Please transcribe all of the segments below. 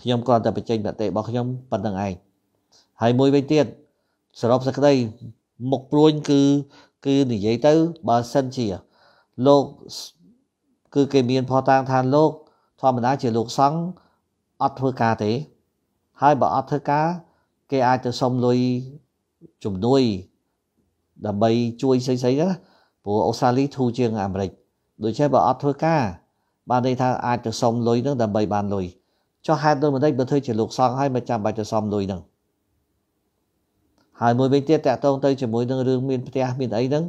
ខ្ញុំគ្រាន់តែបញ្ចេញមតិរបស់ខ្ញុំប៉ុណ្្នឹងឯងហើយមួយវិញទៀតសរុបសេចក្តីមុខព្រួញគឺគឺនិយាយទៅបើសិនជាលោកគឺគេមានផតាំងឋានលោកធម្មតាជាលោកសង្ឃអត់ធ្វើការទេហើយបើអត់ធ្វើការគេអាចទៅសុំលុយជំនួយដើម្បីជួយស្អីស្អីណាព្រោះអូស្ត្រាលីធូរជាងអាមេរិកដូច្នេះបើអត់ធ្វើការបានន័យថាអាចទៅសុំលុយនឹងដើម្បីបានលុយចុះហេតុដូចម្ដេចបើធ្វើជាលោកសង្ឃហើយមិនចាំបាច់ទៅសំលុយហ្នឹងហើយមួយវិញទៀតតកតងទៅជាមួយនឹងរឿងមានផ្ទះមានអីហ្នឹង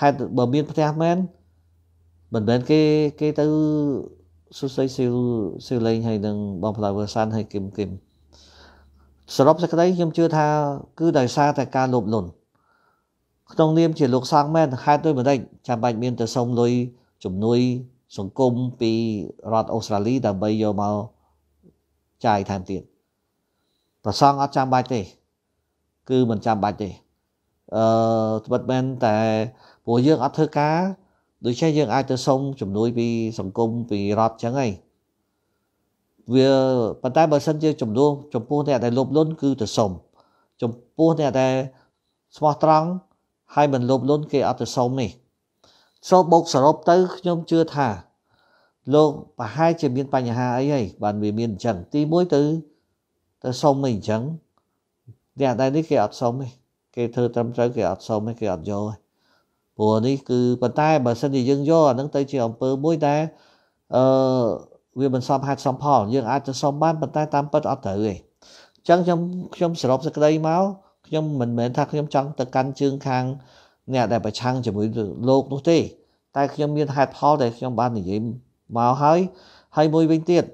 ហេតុបើមានផ្ទះមែនមិនមែនគេគេទៅសុស័យស៊ីលស៊ីលេងហើយនឹងបងផ្លាវើសានហើយគឹមគឹមសរុបសេចក្តីខ្ញុំជឿថាគឺដោយសារតែការលោភលន់ក្នុងនាមជាលោកសង្ឃមែនហេតុដូចមិនដេចចាំបាច់មានទៅសុំលុយជំនួយសង្គមពីរដ្ឋអូស្ត្រាលីដើម្បីយកមកចាយថែមទៀតប្រសងអត់ចាំបាច់ទេគឺមិនចាំបាច់ទេអឺត្បិតមែនតែព្រោះយើងអត់ធ្វើការដូច្នេះយើងអាចទៅសុំជំនួយពីសង្គមពីរដ្ឋចឹងហើយវាប៉ុន្តែបើសិនជាចំនួនចំពោះអ្នកដែលលោភលន់គឺទៅសុំចំពោះអ្នកដែលស្មោះត្រង់ហើយមិនលោភលន់គេអត់ទៅសុំនេះសូមបូកសរុបទៅខ្ញុំជឿថាលោកប្រហែលជាមានបញ្ហាអីហើយបានវាមានអញ្ចឹងទី1ទៅទៅសុំអីអញ្ចឹងអ្នកតែនេះគេអត់សុំទេគេធ្វើត្រឹមត្រូវគេអត់សុំទេគេអត់យកទេព្រោះនេះគឺប៉ុន្តែបើសិនជាយើងយកអានឹងទៅជាអង្គើមួយតែអឺវាមិនសមហេតុសមផលយើងអាចទៅសុំបានប៉ុន្តែតាមពិតអត់ត្រូវទេអញ្ចឹងខ្ញុំខ្ញុំសរុបសេចក្តីមកខ្ញុំមិនមែនថាខ្ញុំចង់ទៅកាន់ជើងខាងអ្នកដែលប្រឆាំងជាមួយលោកនោះទេតែខ្ញុំមានហេតុផលដែលខ្ញុំបាននិយាយមកហើយហើយមួយវិញទៀត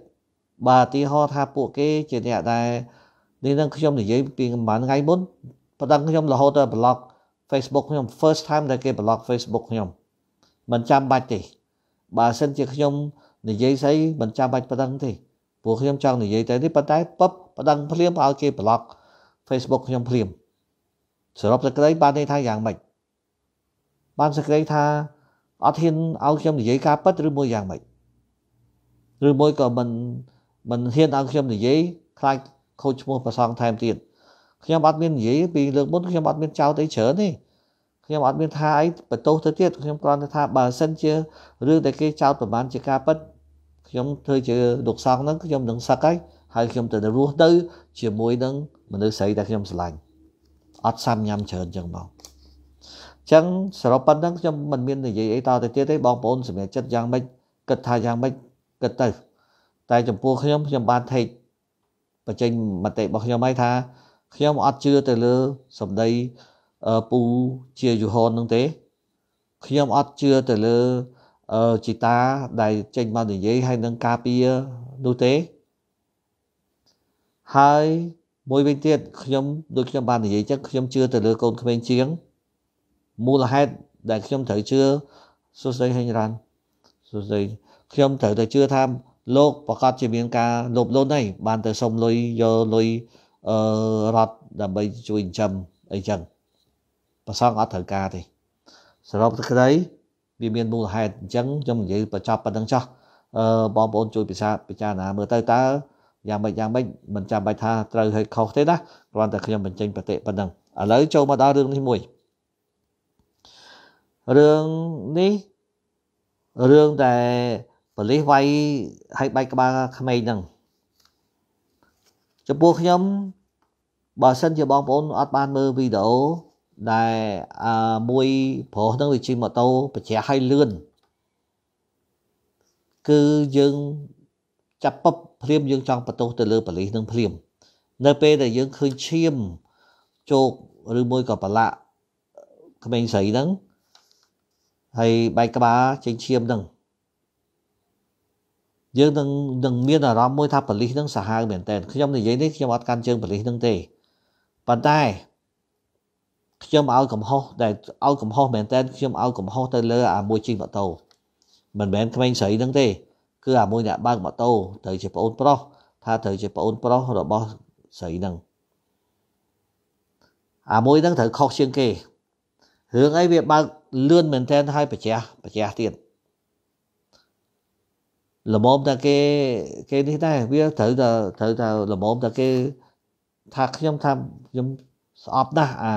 បាទឧទាហរណ៍ថាពួកគេជាអ្នកដែលនេះនឹងខ្ញុំនិយាយពីប្រហែលថ្ងៃមុនប៉ណ្ដឹងខ្ញុំរហូតដល់ block Facebook ខ្ញុំ first time ដែលគេ block Facebook ខ្ញុំមិនចាំបាច់ទេបើសិនជាខ្ញុំនិយាយស្អីមិនចាំបាច់ប៉ណ្ដឹងទេព្រោះខ្ញុំចង់និយាយទៅនេះប៉ុន្តែពឹបប៉ណ្ដឹងភ្លាមឲ្យគេ block Facebook ខ្ញុំភ្លាមសរុបសេចក្តីបានន័យថាយ៉ាងម៉េចបានសេចក្តីថាអត់ហ៊ានឲ្យខ្ញុំនិយាយការពិតឬមួយយ៉ាងម៉េចឬមួយក៏មិនមិនហ៊ានឲ្យខ្ញុំនិយាយខ្លាចខូចឈ្មោះប្រសងថែមទៀតខ្ញុំអត់មាននិយាយពីលើកមុនខ្ញុំអត់មានចោទអីច្រើនទេខ្ញុំអត់មានថាអីបន្ទោសទៅទៀតខ្ញុំគ្រាន់តែថាបើសិនជារឿងដែលគេចោទប្រកាន់ជាការពិតខ្ញុំធ្វើជាលោកសង្ឃហ្នឹងខ្ញុំនឹងសឹកហើយហើយខ្ញុំទៅរស់ទៅជាមួយនឹងមនុស្សស្រីដែលខ្ញុំស្រឡាញ់អត់សាំញ៉ាំច្រើនចឹងមកចឹងសរុបប៉ុណ្្នឹងខ្ញុំមិនមាននិយាយអីតទៅទៀតទេបងប្អូនសម្រាប់ចិត្តយ៉ាងម៉េចគិតថាយ៉ាងម៉េចគិតទៅតែចំពោះខ្ញុំខ្ញុំបានថេកបញ្ចេញមតិរបស់ខ្ញុំហើយថាខ្ញុំអត់ជឿទៅលើសម្ដីពូជាយូហននឹងទេខ្ញុំអត់ជឿទៅលើជីតាដែលចេញមកនិយាយហើយនឹងការពារនោះទេហើយមួយវិញទៀតខ្ញុំដូចខ្ញុំបាននិយាយចឹងខ្ញុំជឿទៅលើកូនក្មេងជាងមូលហេតុដែលខ្ញុំត្រូវជឿសុស្ដីហេញរ៉ាន់សុស្ដីខ្ញុំត្រូវតែជឿថាលោកប្រកាសជាមានការលោភលន់ហើយបានទៅសុំលុយយកលុយអឺរដ្ឋដើម្បីជួយចិញ្ចឹមអីចឹងប្រសងអត់ត្រូវការទេសរុបទៅក្តីវាមានមូលហេតុអញ្ចឹងខ្ញុំនិយាយបញ្ចប់ប៉ុណ្្នឹងចោះអឺបងប្អូនជួយពិចារពិចារណាមើលទៅតើយ៉ាងម៉េចយ៉ាងម៉េចមិនចាំបាច់ថាត្រូវហើយខុសទេណាគ្រាន់តែខ្ញុំបញ្ចេញប្រតិប៉ុណ្្នឹងឥឡូវចូលមកដល់រឿងនេះមួយរឿងនេះរឿងដែលប៉ូលីសវាយឲ្យបែកក្បាលក្មេងហ្នឹងចំពោះខ្ញុំបើសិនជាបងប្អូនអត់បានមើលវីដេអូដែលមួយប្រុសហ្នឹងវាជិះម៉ូតូប្រជ្រះឲ្យលឿនគឺយើងចាប់ពឹបព្រាមយើងចង់បន្ទោសទៅលើប៉ូលីសនឹងព្រាមនៅពេលដែលយើងឃើញឈាមជោកឬមួយក៏ប្រឡាក់ក្មេងស្រីហ្នឹងហើយបែកក្បាលចេញឈាមហ្នឹងយើងនឹងនឹងមានអារម្មណ៍មួយថាប៉ូលីសនឹងសាហាវមែនតើខ្ញុំនិយាយនេះខ្ញុំអត់កាន់ជើងប៉ូលីសនឹងទេប៉ុន្តែខ្ញុំឲ្យកំហុសដែលឲ្យកំហុសមែនតើខ្ញុំឲ្យកំហុសទៅលើអាមួយជិះម៉ូតូមិនមែនក្មេងស្រីនឹង ទេ គឺអាមួយអ្នកបើកម៉ូតូត្រូវជាប្អូនប្រុសថាត្រូវជាប្អូនប្រុសរបស់ស្រីនឹងអាមួយនឹងត្រូវខុសជាងគេរឿងអីវាបើកលឿនមែនតើឲ្យប្រជះប្រជះទៀតល្មមតែគេគេនេះដែរវាត្រូវតែត្រូវតែល្មមតែគេថាខ្ញុំថាខ្ញុំស្អប់ណាស់អា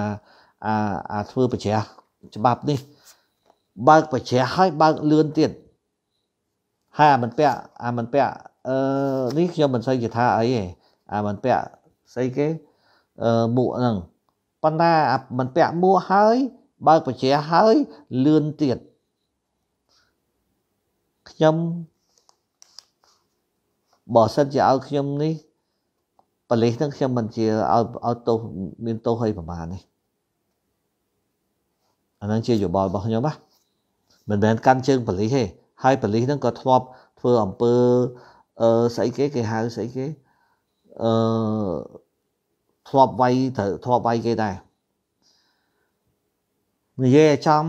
អាអាធ្វើប្រជ្រះច្បាប់នេះបើកប្រជ្រះហើយបើកលឿនទៀតហើយអាមិនពាក់អាមិនពាក់អឺនេះខ្ញុំមិនសូវជាថាអីទេអាមិនពាក់ស្អីគេអឺមួកហ្នឹងប៉ុន្តែអាមិនពាក់មួកហើយបើកប្រជ្រះហើយលឿនទៀតខ្ញុំបើសិនជាឲ្យខ្ញុំនេះបលិសនឹងខ្ញុំមិនជាឲ្យឲ្យទោសមានទោសឲ្យប្រមាណនេះអានឹងជាយោបល់របស់ខ្ញុំណាមិនមែនកាន់ជើងបលិសទេហើយបលិសនឹងក៏ធ្លាប់ធ្វើអំពើអឺស្អីគេគេហៅស្អីគេអឺធ្លាប់វាយត្រូវធ្លាប់វាយគេដែរនិយាយឲ្យចំ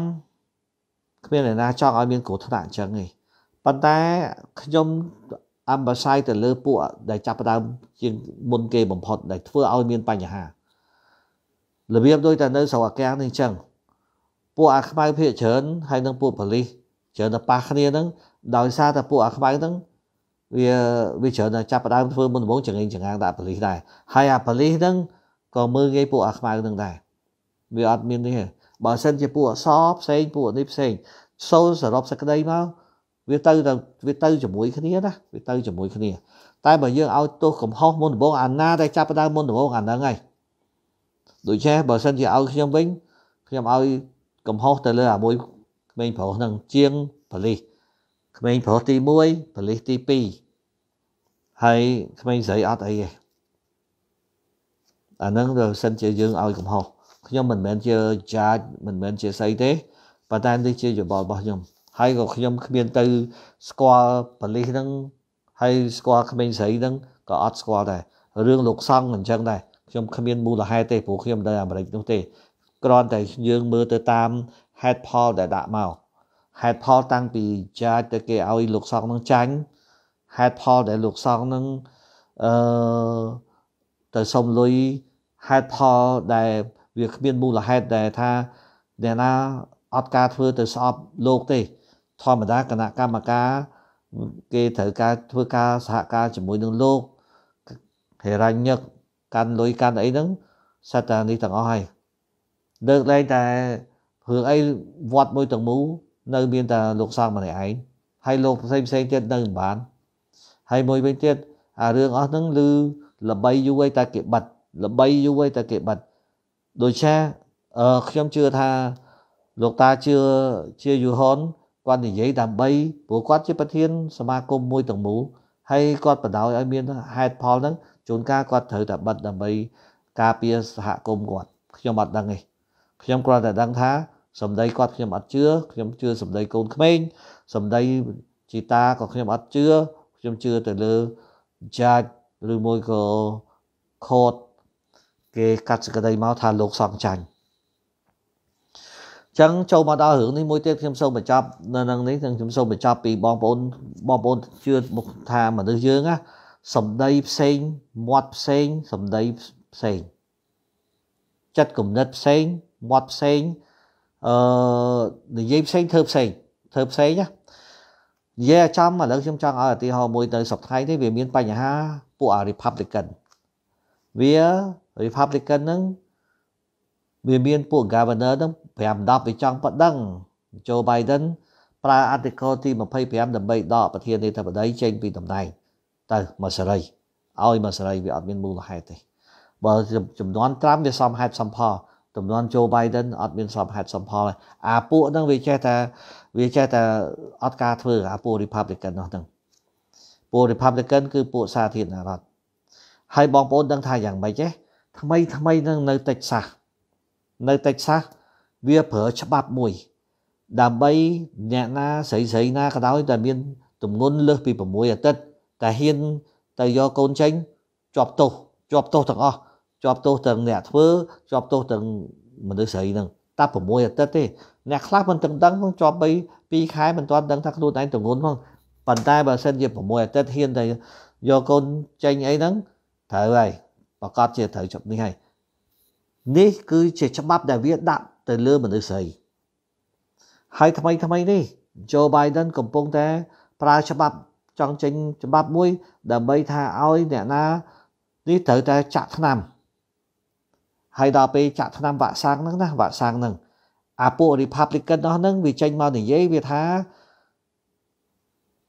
គ្មានអ្នកណាចង់ឲ្យមានគ្រោះថ្នាក់អញ្ចឹងទេប៉ុន្តែខ្ញុំ emphasize ទៅលើពួកដែលចាប់ផ្ដើមជាងមុនគេបំផុតដែលធ្វើឲ្យមានបញ្ហារបៀបដូចតែនៅស្រុកអាកាំងនេះអញ្ចឹងពួកអាខ្មៅភាគច្រើនហើយនិងពួកប៉ូលីសច្រើនតែប៉ះគ្នាហ្នឹងដោយសារតែពួកអាខ្មៅហ្នឹងវាវាច្រើនតែចាប់ផ្ដើមធ្វើមុនដំបូងចង្អេងចង្អាងដាក់ប៉ូលីសដែរហើយអាប៉ូលីសហ្នឹងក៏មើលងាយពួកអាខ្មៅហ្នឹងដែរវាអត់មាននេះទេបើសិនជាពួកអសផ្សេងពួកនេះផ្សេងសូមសរុបសក្តីមកវាទៅទៅវាទៅជាមួយគ្នាណាវាទៅជាមួយគ្នាតែបើយើងឲ្យទោសកំហុសមុនដំបូងអាណាតែចាប់ដើមមុនដំបូងអាហ្នឹងហើយដូច្នេះបើសិនជាឲ្យខ្ញុំវិញខ្ញុំឲ្យកំហុសទៅលើអាមួយក្មេងប្រុសហ្នឹងជាងប៉លីសក្មេងប្រុសទី1ប៉លីសទី2ហើយក្មេងស្រីអត់អីទេអាហ្នឹងបើសិនជាយើងឲ្យកំហុសខ្ញុំមិនមែនជា judge មិនមែនជាស្អីទេប៉ុន្តែនេះជាយោបល់របស់ខ្ញុំហើយក៏ខ្ញុំគ្មានទៅស្គាល់ប៉ូលីសហ្នឹងហើយស្គាល់ក្មេងស្រីហ្នឹងក៏អត់ស្គាល់ដែររឿងលោកសង្ឃអញ្ចឹងដែរខ្ញុំគ្មាន មូលហេតុទេព្រោះខ្ញុំនៅអាមេរិកនោះទេគ្រាន់តែយើងមើលទៅតាមហេតុផលដែលដាក់មកហេតុផលតាំងពីចាច់ទៅគេឲ្យលោកសង្ឃនឹងចាញ់ហេតុផលដែលលោកសង្ឃនឹងអឺទៅសុំលុយហេតុផលដែលវាគ្មានមូលហេតុដែលថាអ្នកណាអត់ការធ្វើទៅស្អប់លោកទេធម្មតាគណៈកម្មការគេត្រូវការធ្វើការសហការជាមួយនឹងលោកហេរ៉ាញឹកកាន់លុយកាន់អីហ្នឹងសត្វតានេះទាំងអស់ហើយលើកលែងតែរឿងអីវត្តមួយទាំងមូលនៅមានតែលោកសង្ឃម្នាក់ឯងហើយលោកផ្សេងផ្សេងទៀតនៅមិនបានហើយមួយវិញទៀតអារឿងអស់ហ្នឹងឮល្បីយូរហើយតែគេបាត់ល្បីយូរហើយតែគេបាត់ដូចជាខ្ញុំជឿថាលោកតាជឿជាយូហុនគាត់និយាយដើម្បីព្រោះគាត់ជាប្រធានសមាគមមួយទាំងមូលហើយគាត់បដ ாய் ឲ្យមានហេតុផលហ្នឹងជួនកាលគាត់ត្រូវតែបិទដើម្បីការពារសហគមន៍គាត់ខ្ញុំអត់ដឹងទេខ្ញុំគ្រាន់តែដឹងថាសម្ដីគាត់ខ្ញុំអត់ជឿខ្ញុំជឿសម្ដីកូនក្មេងសម្ដីជីតាក៏ខ្ញុំអត់ជឿខ្ញុំជឿទៅលើ judge ឬមួយក៏ court គេកាត់សេចក្តីមកថាលោកសង្ឃចាញ់ចឹងចូលមកដល់រឿងនេះមួយទៀតខ្ញុំសូមបញ្ចប់នៅនឹងនេះខ្ញុំសូមបញ្ចប់ពីបងប្អូនបងប្អូនជឿមុខថាមនុស្សយើងណាសម្ដីផ្សេងមាត់ផ្សេងសម្ដីផ្សេងចិត្តគំនិតផ្សេងមាត់ផ្សេងអឺនិយាយផ្សេងធ្វើផ្សេងធ្វើផ្សេងណានិយាយចំឥឡូវខ្ញុំចង់ឲ្យឧទាហរណ៍មួយទៅសប្តាហ៍នេះវាមានបញ្ហាពួក Republican វា Republican ហ្នឹងវាមានពួក Governor ហ្នឹង5 10វាចង់ប៉ណ្ដឹងโจ Biden ប្រើអាតិកលទី25ដើម្បីដកប្រធានាធិបតីចេញពីតំណែងទៅមកសេរីឲ្យមកសេរីវាអត់មានមូលហេតុទេបើចំនួនត្រាំវាសមហេតុសមផលចំនួនโจ Biden អត់មានសមហេតុសមផលអាពួកហ្នឹងវាចេះតែវាចេះតែអត់ការធ្វើ អាពួក Republican នោះហ្នឹងពួក Republican គឺពួកសាធារណរដ្ឋហើយបងប្អូន ដឹងថាយ៉ាងម៉េចទេថ្មីថ្មីហ្នឹងនៅតិចសាសនៅតិចសាសវាប្រើច្បាប់មួយដើម្បីអ្នកណាស្រីស្រីណាក៏ដោយតែមានទម្ងន់លើសពី6អាទិត្យតែហ៊ានទៅយកកូនចេញជាប់ទោសជាប់ទោសទាំងអស់ជាប់ទោសទាំងអ្នកធ្វើជាប់ទោសទាំងមនុស្សស្រីហ្នឹងតែ6អាទិត្យទេអ្នកខ្លះមិនទាំងដឹងផងជាប់3 2ខែមិនទាន់ដឹងថាខ្លួនឯងទម្ងន់ផងប៉ុន្តែបើសិនជា6អាទិត្យហ៊ានតែយកកូនចេញអីហ្នឹងត្រូវហើយប្រកាសជាត្រូវជប់នេះហើយនេះគឺជាច្បាប់ដែលវាដាក់ទៅលើមនុស្សស្រីហើយថ្មីថ្មីនេះ Joe Biden កំពុងតែប្រើច្បាប់ចង់ចេញច្បាប់មួយដើម្បីថាឲ្យអ្នកណានេះត្រូវតែចាក់ថ្នាំហើយដល់ពេលចាក់ថ្នាំវ៉ាក់សាំងហ្នឹងណាវ៉ាក់សាំងហ្នឹងអាពួក Republican នោះហ្នឹងវាចេញមកនិយាយវាថា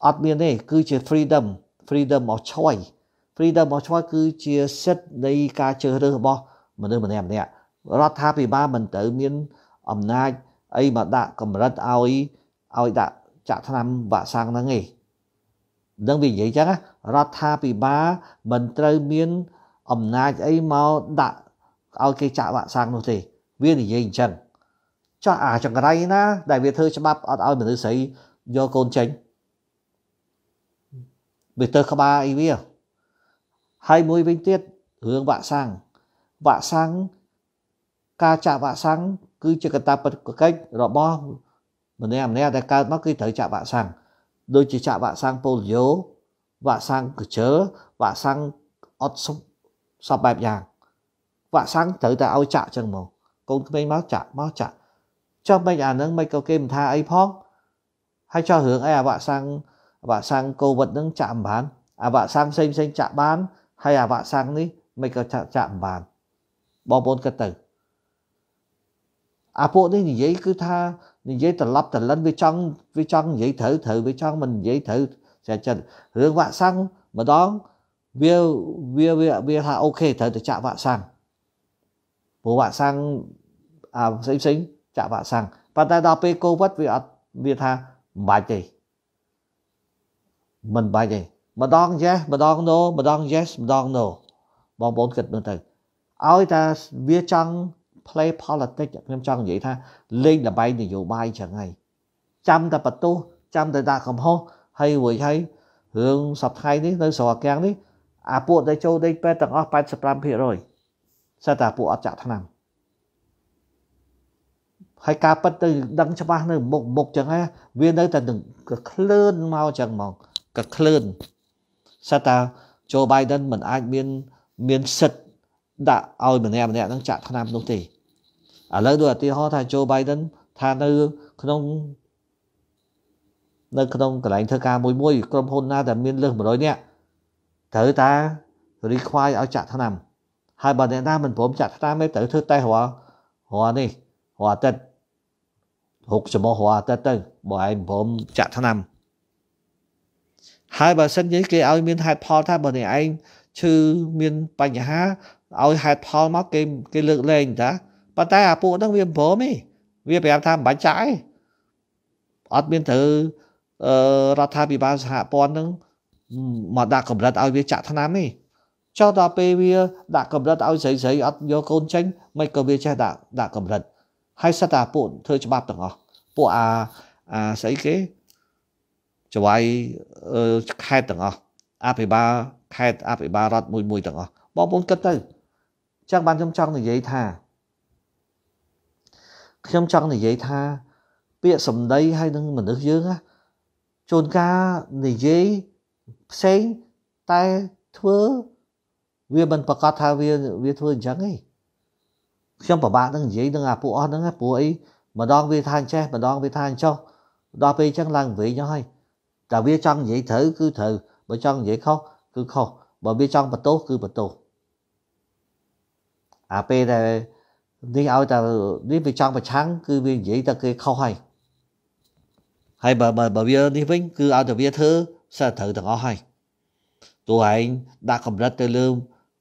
អត់មានទេគឺជា freedom freedom of choice freedom of choice គឺជាសិទ្ធិនៃការជ្រើសរើសរបស់មនុស្សម្នាក់ម្នាក់រដ្ឋាភិបាលមិនទៅមានអំណាចអីមកដាក់កម្រិតឲ្យឲ្យដាក់ចាក់ថ្នាំវ៉ាក់សាំងហ្នឹងឯងដឹងវានិយាយចឹងរដ្ឋាភិបាលមិនត្រូវមានអំណាចអីមកដាក់ឲ្យគេចាក់វ៉ាក់សាំងនោះទេវានិយាយអញ្ចឹងចោះអាចង្រៃណាដែលវាធ្វើច្បាប់អត់ឲ្យមនុស្សស្រីយកកូនចេញវាទៅក្បាលអីវាហើយមួយវិញទៀតរឿងវ៉ាក់សាំងវ៉ាក់សាំងការចាក់វ៉ាក់សាំងគឺជាកតាបកិច្ចរបស់ម្នាក់ម្នាក់ដែលកើតមកគឺត្រូវចាក់វ៉ាក់សាំងដូចជាចាក់វ៉ាក់សាំងប៉ូលីយ៉ូវ៉ាក់សាំងកញ្ជើវ៉ាក់សាំងអត់សុបសពបែបយ៉ាងវ៉ាក់សាំងត្រូវតែឲ្យចាក់ចឹងមកកូនក្មេងមកចាក់មកចាក់ចុះមិនអានឹងមិនក៏គេមិនថាអីផងហើយចោះរឿងអីអាវ៉ាក់សាំងវ៉ាក់សាំងកូវីដនឹងចាក់មិនបានអាវ៉ាក់សាំងផ្សេងផ្សេងចាក់បានហើយអាវ៉ាក់សាំងនេះមិនក៏ចាក់ចាក់មិនបានបងប្អូនគិតទៅអាពួកនេះនិយាយគឺថានិយាយត្រឡប់ត្រលិនវាចង់វាចង់និយាយត្រូវត្រូវវាចង់មិននិយាយត្រូវចាចិត្តរឿងវាក់សាំងម្ដងវាវាវាថាអូខេត្រូវទៅចាក់វាក់សាំងព្រោះវាក់សាំងអាផ្សេងផ្សេងចាក់វាក់សាំងប៉ុន្តែដល់ពេលកូវីដវាអត់វាថាមិនបាច់ទេមិនបាច់ទេម្ដង yes ម្ដង no ម្ដង yes ម្ដង no បងប្អូនគិតមើលទៅឲ្យតែវាចង់ play politics ខ្ញុំចង់និយាយថាលេងលបែងនយោបាយចឹងហើយចាំតែបន្ទោសចាំតែដាក់កំហុសហើយរួចហើយរឿងសប្តាហ៍នេះនៅស្រកាំងនេះអាពួកដែលចូលដេកពេទ្យទាំងអស់85%សិតតែពួកអត់ចាក់ថ្នាំហើយការប៉ັດទៅដឹងច្បាស់នៅមុខមុខចឹងណាវានៅតែនឹងក្លឿនមកចឹងហ្មងក៏ក្លឿនសិតតែចូល Biden មិនអាចមានមានសិទ្ធដាក់ឲ្យម្នាក់ម្នាក់ហ្នឹងចាក់ថ្នាំនោះទេឥឡូវដូចឧទាហរណ៍ថា Joe Biden ថានៅក្នុងនៅក្នុងកន្លែងធ្វើការមួយមួយក្រុមហ៊ុនណាដែលមានលើស100នាក់ត្រូវតា require ឲ្យចាក់ថ្នាំហើយបើអ្នកណាមិនព្រមចាក់ថ្នាំទេត្រូវធ្វើតេស្តរាល់រាល់នេះរាល់អាទិត្យហុកចំោះរាល់អាទិត្យទៅបើឯងព្រមចាក់ថ្នាំហើយបើសិនជាគេឲ្យមានហេតុផលថាបើអ្នកឯងឈឺមានបញ្ហាឲ្យហេតុផលមកគេគេលើកលែងតាប៉ុន្តែអាពួកហ្នឹងវាមិនព្រមទេវាប្រាប់ថាមិនបាច់ចាក់ទេអត់មានត្រូវអឺរដ្ឋាភិបាលសហព័ន្ធហ្នឹងមកដាក់កម្រិតឲ្យវាចាក់ថ្នាំទេចុះដល់ពេលវាដាក់កម្រិតឲ្យស្រីស្រីអត់យកកូនចេញមិនក៏វាចេះដាក់ដាក់កម្រិតហើយសិតតែពួកធ្វើច្បាប់ទាំងអស់ពួកអាអាស្អីគេចវាយខេតទាំងអស់អភិបាលខេតអភិបាលរដ្ឋមួយមួយទាំងអស់បងប្អូនគិតទៅចឹងបានខ្ញុំចង់និយាយថាខ្ញុំចង់និយាយថាពាក្យសម្ដីហើយនឹងមនុស្សយើងណាជួនកាលនិយាយផ្សេងតែធ្វើវាមិនប្រកាសថាវាវាធ្វើអញ្ចឹងទេខ្ញុំពិបាកនឹងនិយាយនឹងអាពួកអស់ហ្នឹងព្រោះអីម្ដងវាថាអញ្ចេះម្ដងវាថាអញ្ចោះដល់ពេលអញ្ចឹងឡើងវិញហើយតែវាចង់និយាយត្រូវគឺត្រូវបើចង់និយាយខុសគឺខុសបើវាចង់បន្ទោសគឺបន្ទោសអាពេលដែលនេះឲ្យតែនេះវាចង់ប្រឆាំងគឺវានិយាយតែគេខុសហើយហើយបើបើវានេះវិញគឺឲ្យតែវាធ្វើសារត្រូវទាំងអស់ហើយទោះឯងដាក់កម្រិតទៅលើ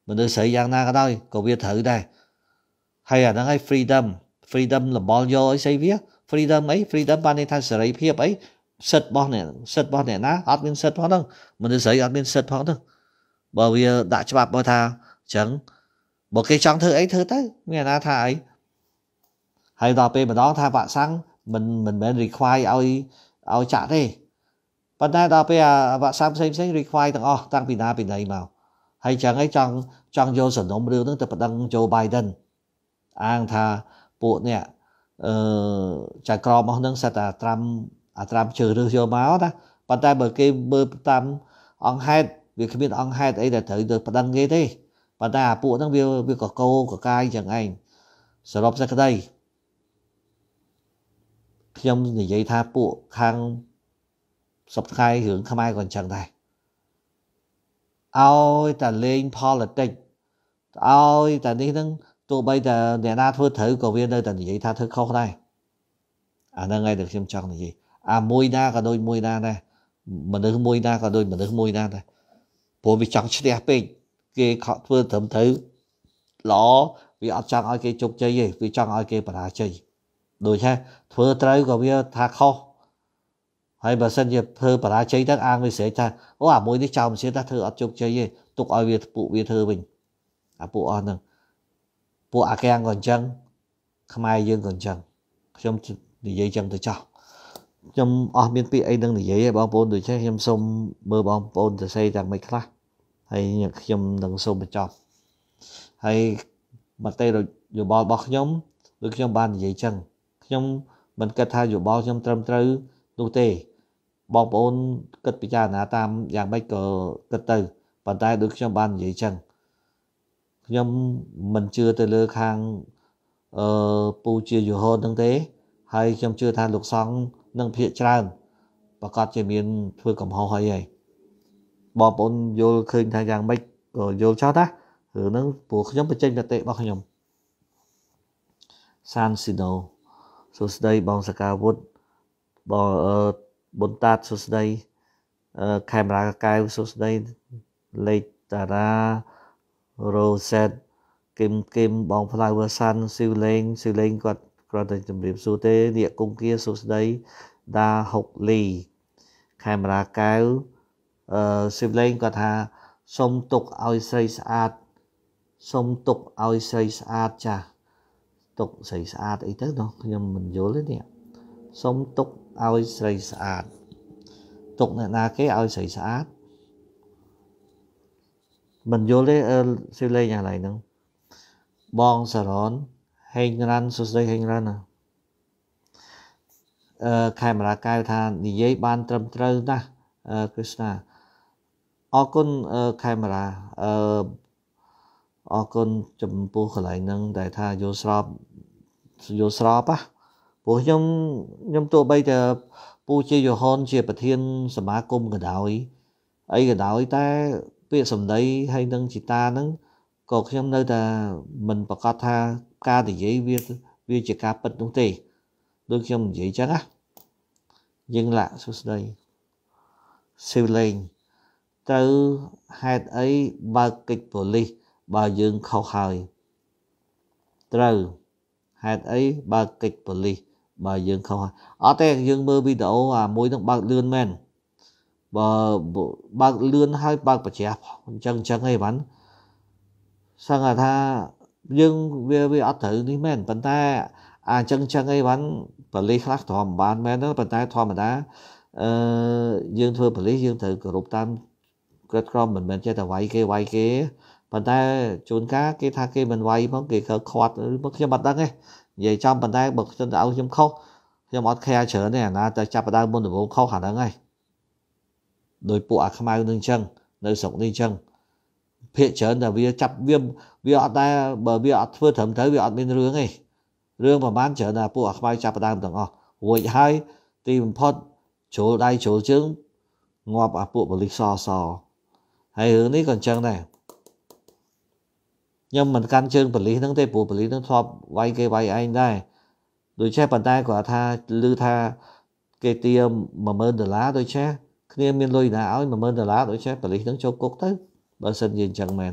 មនុស្សស្រីយ៉ាងណាក៏ដោយក៏វាត្រូវដែរហើយអាហ្នឹងឲ្យ freedom freedom របស់យកអីស្អីវា freedom អី freedom បានន័យថាសេរីភាពអីសិទ្ធិរបស់អ្នកសិទ្ធិរបស់អ្នកណាអត់មានសិទ្ធិផងហ្នឹងមនុស្សស្រីអត់មានសិទ្ធិផងហ្នឹងបើវាដាក់ច្បាប់មកថាអញ្ចឹងបើគេចង់ធ្វើអីធ្វើទៅមានអាណាថាអីហើយដល់ពេលម្ដងថាវ៉ាក់សាំងមិនមិនមែន require ឲ្យឲ្យចាក់ទេប៉ុន្តែដល់ពេលអាវ៉ាក់សាំងផ្សេងផ្សេង require ទាំងអស់តាំងពីណាពីណីមកហើយចឹងឯងចង់ចង់យកសំណុំរឿងហ្នឹងទៅប្តឹងโจ Biden អាងថាពួកនេះអឺចៅក្រមរបស់ហ្នឹងសិតតែត្រាំអាត្រាំជើរើសយកមកណាប៉ុន្តែបើគេមើលតាមអង្គហេតុវាគ្មានអង្គហេតុអីដែលត្រូវទៅប្តឹងគេទេប៉ុន្តែអាពួកហ្នឹងវាវាកកោកកាយចឹងឯងសរុបសេចក្តីខ្ញុំនិយាយថាពួកខាងសពថ្ងៃរឿងខ្មែរក៏អញ្ចឹងដែរឲ្យតែលេង politics ឲ្យតែនេះហ្នឹងទោះបីតែអ្នកណាធ្វើត្រូវក៏វានៅតែនិយាយថាធ្វើខុសដែរអាហ្នឹងឯងដែលខ្ញុំចង់និយាយអាមួយណាក៏ដូចមួយណាដែរមនុស្សមួយណាក៏ដូចមនុស្សមួយណាដែរព្រោះវាចង់ឈ្នះពេកគេខកធ្វើត្រឹមត្រូវល្អវាអត់ចង់ឲ្យគេជោគជ័យទេវាចង់ឲ្យគេបរាជ័យដូចថាធ្វើត្រូវក៏វាថាខុសហើយបើសិនជាធ្វើបរាជ័យទៅអាងវាស្រែកថាអូអាមួយនេះចោលមិនសៀតថាធ្វើអត់ជោគជ័យទេទុកឲ្យវាពួកវាធ្វើវិញអាពួកអស់ហ្នឹងពួកអាកាំងក៏អញ្ចឹងខ្មែរយើងក៏អញ្ចឹងខ្ញុំនិយាយចឹងទៅចោះខ្ញុំអស់មានពាក្យអីនឹងនិយាយឯងបងប្អូនដូចនេះខ្ញុំសូមមើលបងប្អូនសរសេរយ៉ាងម៉េចខ្លះហើយខ្ញុំនឹងសូមបញ្ចប់ហើយមតិយោបល់របស់ខ្ញុំដូចខ្ញុំបាននិយាយចឹងខ្ញុំមិនគិតថាយោបល់ខ្ញុំត្រឹមត្រូវនោះទេបងប្អូនគិតពិចារណាតាមយ៉ាងម៉េចក៏គិតទៅប៉ុន្តែដូចខ្ញុំបាននិយាយចឹងខ្ញុំមិនជឿទៅលើខាងអឺពូជាយូហូនឹងទេហើយខ្ញុំជឿថាលោកសង្ឃនឹងភាកច្រើនប្រកាសជាមានធ្វើកំហុសហើយហើយបងប្អូនយល់ឃើញថាយ៉ាងម៉េចយល់ចោះតារឿងហ្នឹងព្រោះខ្ញុំបញ្ចេញមតិរបស់ខ្ញុំសានស៊ីណូសួស្ដីបងសកាវុឌ្ឍបងអឺបុនតាតសួស្ដីអឺខេមរាកែវសួស្ដីលេខតារារ៉ូសេតគឹមគឹមបងផ្លៅវសាន់ស៊ីវលេងស៊ីវលេងគាត់គ្រាន់តែជម្រាបសួរទេនាគង្គគាសួស្ដីដាហុកលីខេមរាកែវសិវលេងគាត់ថាសុំទុកឲ្យស្រីស្អាតសុំទុកឲ្យស្រីស្អាតចាស់ទុកស្រីស្អាតអីទៅដល់ខ្ញុំមិនយល់ទេនេះសុំទុកឲ្យស្រីស្អាតទុកអ្នកណាគេឲ្យស្រីស្អាតមិនយល់ទេសិវលេងអាឡៃហ្នឹងបងសរនហេងរ៉ាន់សួស្ដីហេងរ៉ាន់ណាអឺខេមរាកៅថានិយាយបានត្រឹមត្រូវណាស់អឺក ృష్ణ អរគុណកាមេរ៉ាអឺអរគុណចំពោះកន្លែងហ្នឹងដែលថាយល់ស្របយល់ស្របណាព្រោះខ្ញុំខ្ញុំទោះបីតែពូជាយូហនជាប្រធានសមាគមក៏ដោយអីក៏ដោយតែពាក្យសម្ដីហើយនឹងជីតាហ្នឹងក៏ខ្ញុំនៅតែមិនប្រកាសថាការនិយាយវាវាជាការពិតនោះទេដូចខ្ញុំនិយាយចឹងណាយើងឡាក់សួស្ដីស៊ីវលេងត្រូវហេតុអីបើកិច្ចប៉ូលីសបើយើងខុសហើយត្រូវហេតុអីបើកិច្ចប៉ូលីសបើយើងខុសហើយអត់ទេយើងមើលវីដេអូអាមួយនឹងបើកលឿនមែនបើបើកលឿនហើយបើកប្រជ្រះអញ្ចឹងអញ្ចឹងឯងបានសឹងថាយើងវាវាអត់ត្រូវនេះមែនប៉ុន្តែអាចឹងចឹងអីបានប៉ូលីសខ្លះធំបានមែនទេប៉ុន្តែធម្មតាអឺយើងធ្វើប៉ូលីសយើងត្រូវគោរពតាមគាត់ក៏មិនមែនចេះតែវាយគេវាយគេប៉ុន្តែជួនកាលគេថាគេមិនវាយផងគេក៏ខាត់ឬមកខ្ញុំអត់ដឹងទេនិយាយចំប៉ុន្តែបើខ្ញុំទៅឲ្យខ្ញុំខុសខ្ញុំអត់ care ច្រើនទេអាណាតែចាប់ដើមមុនដំបូងខុសអាហ្នឹងហើយដោយពួកអាខ្មៅនឹងអញ្ចឹងនៅស្រុកនេះអញ្ចឹងភាកច្រើនតែវាចាប់វាវាអត់ដែរបើវាអត់ធ្វើត្រឹមត្រូវវាអត់មានរឿងទេរឿងប្រហែលច្រើនតែពួកអាខ្មៅចាប់ដើមទាំងអស់រួចហើយទីបំផុតជ្រុលដៃជ្រុលជើងងាប់អាពួកបលិសសសហើយរឿងនេះក៏អញ្ចឹងដែរខ្ញុំមិនកាន់ជើងប៉ូលីសហ្នឹងទេព្រោះប៉ូលីសហ្នឹងធ្លាប់វាយគេវាយឯងដែរដូច្នេះប៉ុន្តែគាត់ថាឮថាគេទាម10000ដុល្លារដូច្នេះគ្នាមានលុយណាឲ្យ10000ដុល្លារដូច្នេះប៉ូលីសហ្នឹងចូលគុកទៅបើសិនជាអញ្ចឹងមែន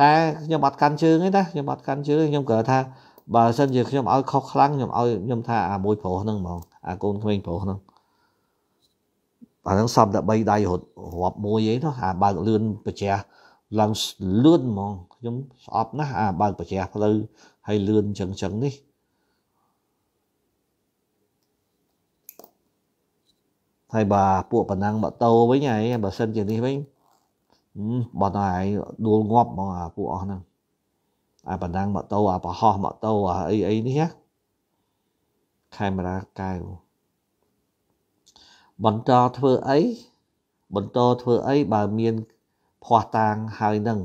តែខ្ញុំអត់កាន់ជើងទេណាខ្ញុំអត់កាន់ជើងខ្ញុំគាត់ថាបើសិនជាខ្ញុំឲ្យខុសខ្លាំងខ្ញុំឲ្យខ្ញុំថាអាមួយប្រុសហ្នឹងហ្មងអាកូនក្មេងប្រុសហ្នឹងអាហ្នឹងសំតែ3ដៃរត់រាប់មួយឯងទៅអាបើកលឿនប្រជះឡើងលឿនហ្មងខ្ញុំស្អប់ណាស់អាបើកប្រជះផ្លូវហើយលឿនចឹងចឹងនេះហើយបើពួកប៉ណ្ណឹងម៉ូតូវិញហើយបើសិនជានេះវិញបាត់ហើយដួលងាប់ហ្មងអាពួកអស់ហ្នឹងអាប៉ណ្ណឹងម៉ូតូអាប្រហោះម៉ូតូអាអីអីនេះណាកាមេរ៉ាកៅបន្តធ្វើអីបន្តធ្វើអីបើមានភ័ស្តាងហើយនឹង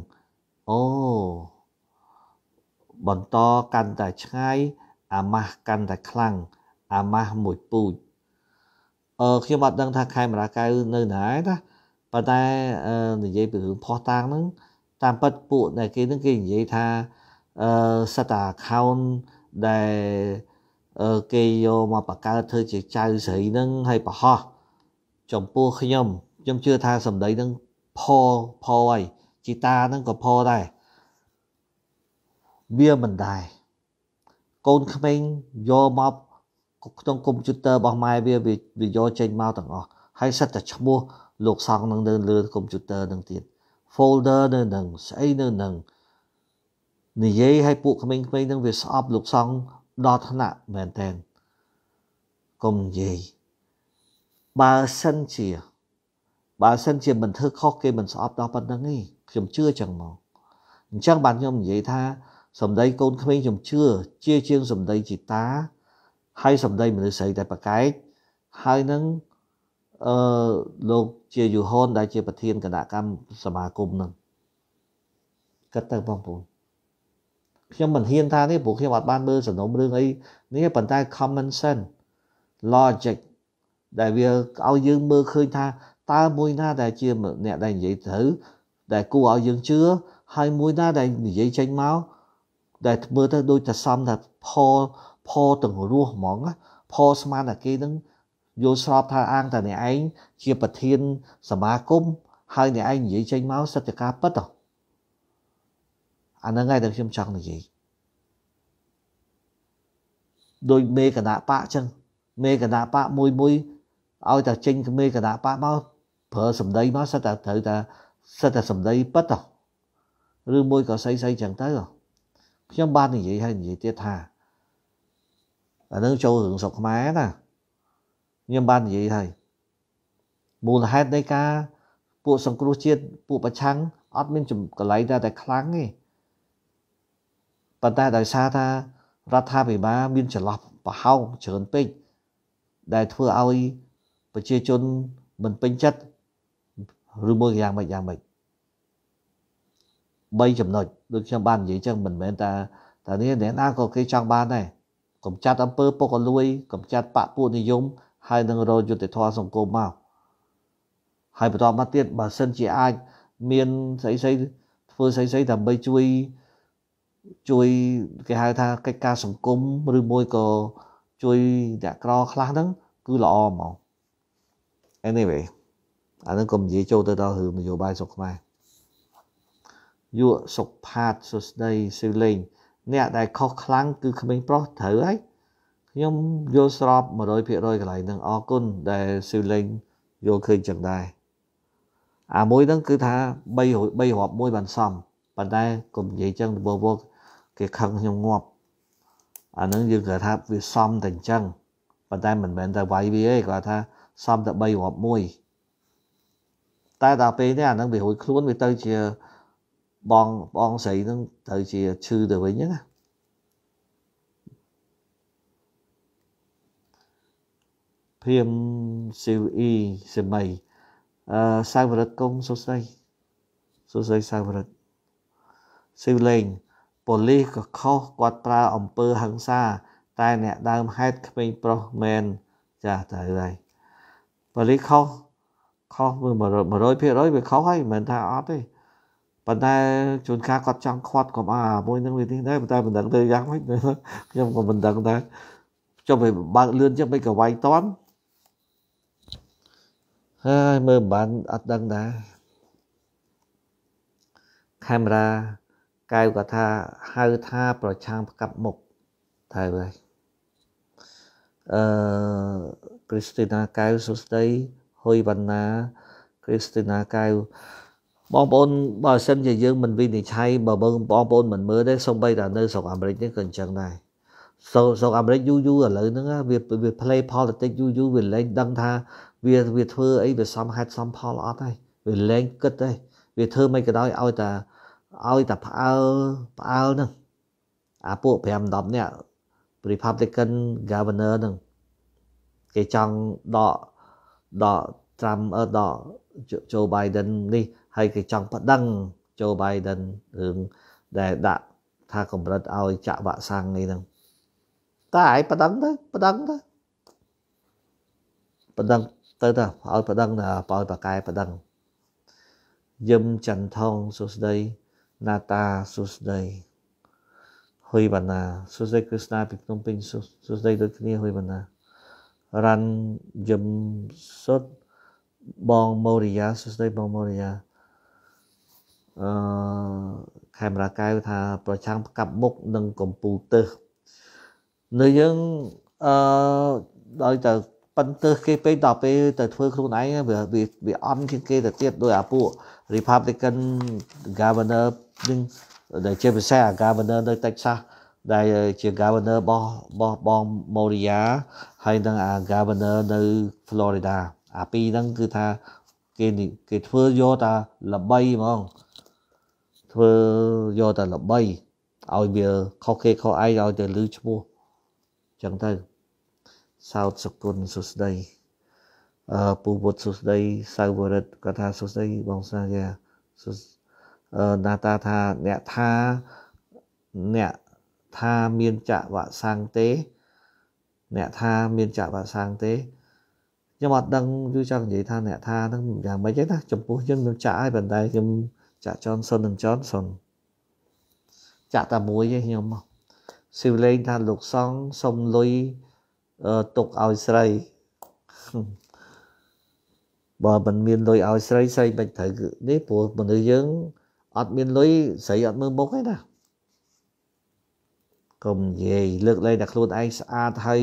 អូបន្តកាន់តែឆ្ងាយអាម៉ាស់កាន់តែខ្លាំងអាម៉ាស់មួយពូជអឺខ្ញុំអត់ដឹងថាខេមរាកៅនៅណាទេណាប៉ុន្តែនិយាយពីរឿងភ័ស្តាងហ្នឹងតាមពិតពួកដែលគេហ្នឹងគេនិយាយថាអឺសតា account ដែលគេយកមកបង្កើតធ្វើជាចៅស្រីហ្នឹងហើយប្រហោះចំពោះខ្ញុំខ្ញុំជឿថាសម្ដីនឹងផផហើយជីតានឹងក៏ផដែរវាមិនដែរកូនក្មេងយកមកក្នុងកុំព្យូទ័ររបស់ម៉ែវាវាយកចេញមកទាំងអស់ហើយសិតតែឈ្មោះលោកសង់នឹងនៅលើកុំព្យូទ័រនឹងទៀត folder នៅនឹងស្អីនៅនឹងនិយាយឲ្យពួកក្មេងៗនឹងវាស្អប់លោកសង់ដល់ថ្នាក់មែនតើកុំនិយាយបើសិនជាបើសិនជាមិនធ្វើខុសគេមិនស្អប់ដល់ប៉ុណ្្នឹងទេខ្ញុំជឿចឹងមកអញ្ចឹងបានខ្ញុំនិយាយថា សម្ដីកូនក្មេងខ្ញុំជឿជាជាងសម្ដីជីតាហើយសម្ដីមនុស្សស្រីតែប្រកែកហើយនឹងអឺលោកជាយូហុនដែលជា ប្រធានគណៈកម្មសមាគមនឹងគិតទៅបងប្អូនខ្ញុំមិនហ៊ានថានេះព្រោះខ្ញុំអត់បានមើលសំណុំរឿងអីនេះប៉ុន្តែ common sense logic ដែលវាឲ្យយើងមើលឃើញថាតើមួយណាដែលជាអ្នកដែលនិយាយត្រូវដែលគួរឲ្យយើងជឿហើយមួយណាដែលនិយាយចេញមកដែលមើលទៅដូចតែសំថាផលផលទាំងរស់ហ្មងផលស្មានតែគេនឹងយល់ស្របថាអាងតែអ្នកឯងជាប្រធានសមាគមហើយអ្នកឯងនិយាយចេញមកសិទ្ធិការពិតអាហ្នឹងឯងដែលខ្ញុំចង់និយាយដោយមេកណបៈអញ្ចឹងមេកណបៈមួយមួយឲ្យតែចេញមេកណាបាមកប្រើសម្ដីមកសិតតែត្រូវតែសិតតែសម្ដីប៉ិតឬមួយក៏ស្អីស្អីចឹងទៅខ្ញុំបាននិយាយហើយនិយាយទៀតថាអានឹងចូលរឿងស្រុកខ្មែរណាខ្ញុំបាននិយាយហើយមូលហេតុនៃការពួកសង្គ្រោះជាតិពួកប្រឆាំងអត់មានកន្លែងតែតែខ្លាំងទេប៉ុន្តែដោយសារថារដ្ឋាភិបាលមានចន្លោះប្រហោងច្រើនពេកដែលធ្វើឲ្យប្រជាជនមិនពេញចិត្តឬមួយយ៉ាងម៉េចយ៉ាងម៉េច3ចំណុចដូចខ្ញុំបាននិយាយចឹងមិនមែនតាតានេះអ្នកណាក៏គេចង់បានដែរកំចាត់អំពើពុករលួយកំចាត់បពពួកនិយមហើយនឹងរយុទ្ធធម៌សង្គមមកហើយបន្តមកទៀតបើសិនជាអាចមានស្អីស្អីធ្វើស្អីស្អីដើម្បីជួយជួយគេហៅថាកិច្ចការសង្គមឬមួយក៏ជួយអ្នកក្រខ្លះហ្នឹងគឺល្អហ្មង anyway អានឹងកុំនិយាយចូលទៅដល់រឿងនយោបាយសុខខ្មែរយុសុខផាតសុស្ដីសិលេងអ្នកដែលខុសខ្លាំងគឺក្មេងប្រុសត្រូវហើយខ្ញុំយល់ស្រប100%កន្លែងហ្នឹងអរគុណដែលសិលេងយល់ឃើញចឹងដែរអាមួយហ្នឹងគឺថា3 3រាប់មួយបានសំប៉ុន្តែកុំនិយាយចឹងទៅវល់គេខឹងខ្ញុំងាប់អាហ្នឹងយើងគាត់ថាវាសំតែអញ្ចឹងប៉ុន្តែមិនមែនតែវាយវាទេគាត់ថាសមតែ3រាប់1តែដល់ពេលនេះអានឹងវារួចខ្លួនវាទៅជាបងបងស្រីនឹងទៅជាឈឺទៅវិញហ្នឹងណាភៀមស៊ីវអ៊ីសេមីអឺសាវរិទ្ធកុំសុស្ដីសុស្ដីសាវរិទ្ធស៊ីវលេងប៉ូលីសក៏ខុសគាត់ប្រើអំពើហិង្សា តែអ្នកដើមហេតុក្មេងប្រុសមែនចាត្រូវហើយប៉ូលីសខុសខុសមើល100%វាខុសហើយមិនមែនថាអត់ទេប៉ុន្តែជួនកាលគាត់ចង់ខាត់កុំអាមួយនឹងវានេះដែរប៉ុន្តែមិនដឹងទៅយ៉ាងម៉េចខ្ញុំក៏មិនដឹងដែរចុះវាបើកលឿនចឹងមិនក៏វាយតន់ហើយមើលបានអត់ដឹងដែរកាមេរ៉ាកៅគាត់ថាហៅថាប្រឆាំងផ្កាប់មុខតែហើយអឺគ្រីស្ទីណាកៅសុស្ដីហុយវណ្ណាគ្រីស្ទីណាកៅបងប្អូនបើសិនជាយើងមិនវិនិច្ឆ័យបើបងប្អូនមិនមើលទេសូម្បីតែនៅស្រុកអាមេរិកនេះក៏អញ្ចឹងដែរសូសូអាមេរិកយូរយូរឥឡូវហ្នឹងវាវា play politics យូរយូរវាលែងដឹងថាវាវាធ្វើអីវាសំហេតុសំផលអត់ហើយវាលែងគិតទេវាធ្វើមិនក៏ដោយឲ្យតែឲ្យតែផ្អើលផ្អើលហ្នឹងអាពួក5 10នាក់ Republican governor ហ្នឹងគេចង់ដកដកត្រាំដកជូបៃដិននេះហើយគេចង់ប្តឹងជូបៃដិនរឿងដែលដាក់ថាកម្រិតឲ្យចាក់វ៉ាក់សាំងនេះហ្នឹងតែឯងប្តឹងទៅប្តឹងទៅប្តឹងទៅទៅឲ្យប្តឹងទៅឲ្យបកែប្តឹងយឹមចន្ទថងសុស្ដីណាតាសុស្ដីហ៊ុយវណ្ណាសុស្ដីគ្រឹស្ណាពីភ្នំពេញសុស្ដីដូចគ្នាហ៊ុយវណ្ណារ៉ាន់យឹមសុតបងមូរិយាសួស្តីបងមូរិយាអឺខេមរាកៅថាប្រឆាំងកាប់មុខនឹងកំពូលទើសនៅយើងអឺដោយតែប៉ុន្តែគេពេកដល់ពេលទៅធ្វើខ្លួនឯងវាវាអន់ជាងគេទៅទៀតដោយអាពួក Republican Governor នឹងដែលជាពិសេសអា Governor នៅ Texas ដែលជា governor របស់របស់បង Moria ហើយនឹងអា governor នៅ Florida អាពីរហ្នឹងគឺថាគេគេធ្វើយកតាល្បីហ្មងធ្វើយកតាល្បីឲ្យវាខុសគេខុសឯងឲ្យតែលឺឈ្មោះចឹងទៅសោតសគុណសុស្ដីអឺពូវុតសុស្ដីសៅវរិទ្ធក៏ថាសុស្ដីបងសាជាអឺណាតាថាអ្នកថាអ្នកថាមានចាក់វ៉ាក់សាំងទេអ្នកថាមានចាក់វ៉ាក់សាំងទេខ្ញុំអត់ដឹងយូរចង់និយាយថាអ្នកថាហ្នឹងយ៉ាងម៉េចទេណាចំពោះខ្ញុំខ្ញុំចាក់ហើយប៉ុន្តែខ្ញុំចាក់ចនសុននិងចនសុនចាក់តែមួយទេខ្ញុំស៊ីវលេងថាលោកសង្ឃសុំលុយទុកឲ្យស្រីបើមិនមានលុយឲ្យស្រីស្រីមិនត្រូវនេះព្រោះមនុស្សយើងអត់មានលុយស្រីអត់មើលមុខទេណាកុំនិយាយលើកលែងតែខ្លួនឯងស្អាតហើយ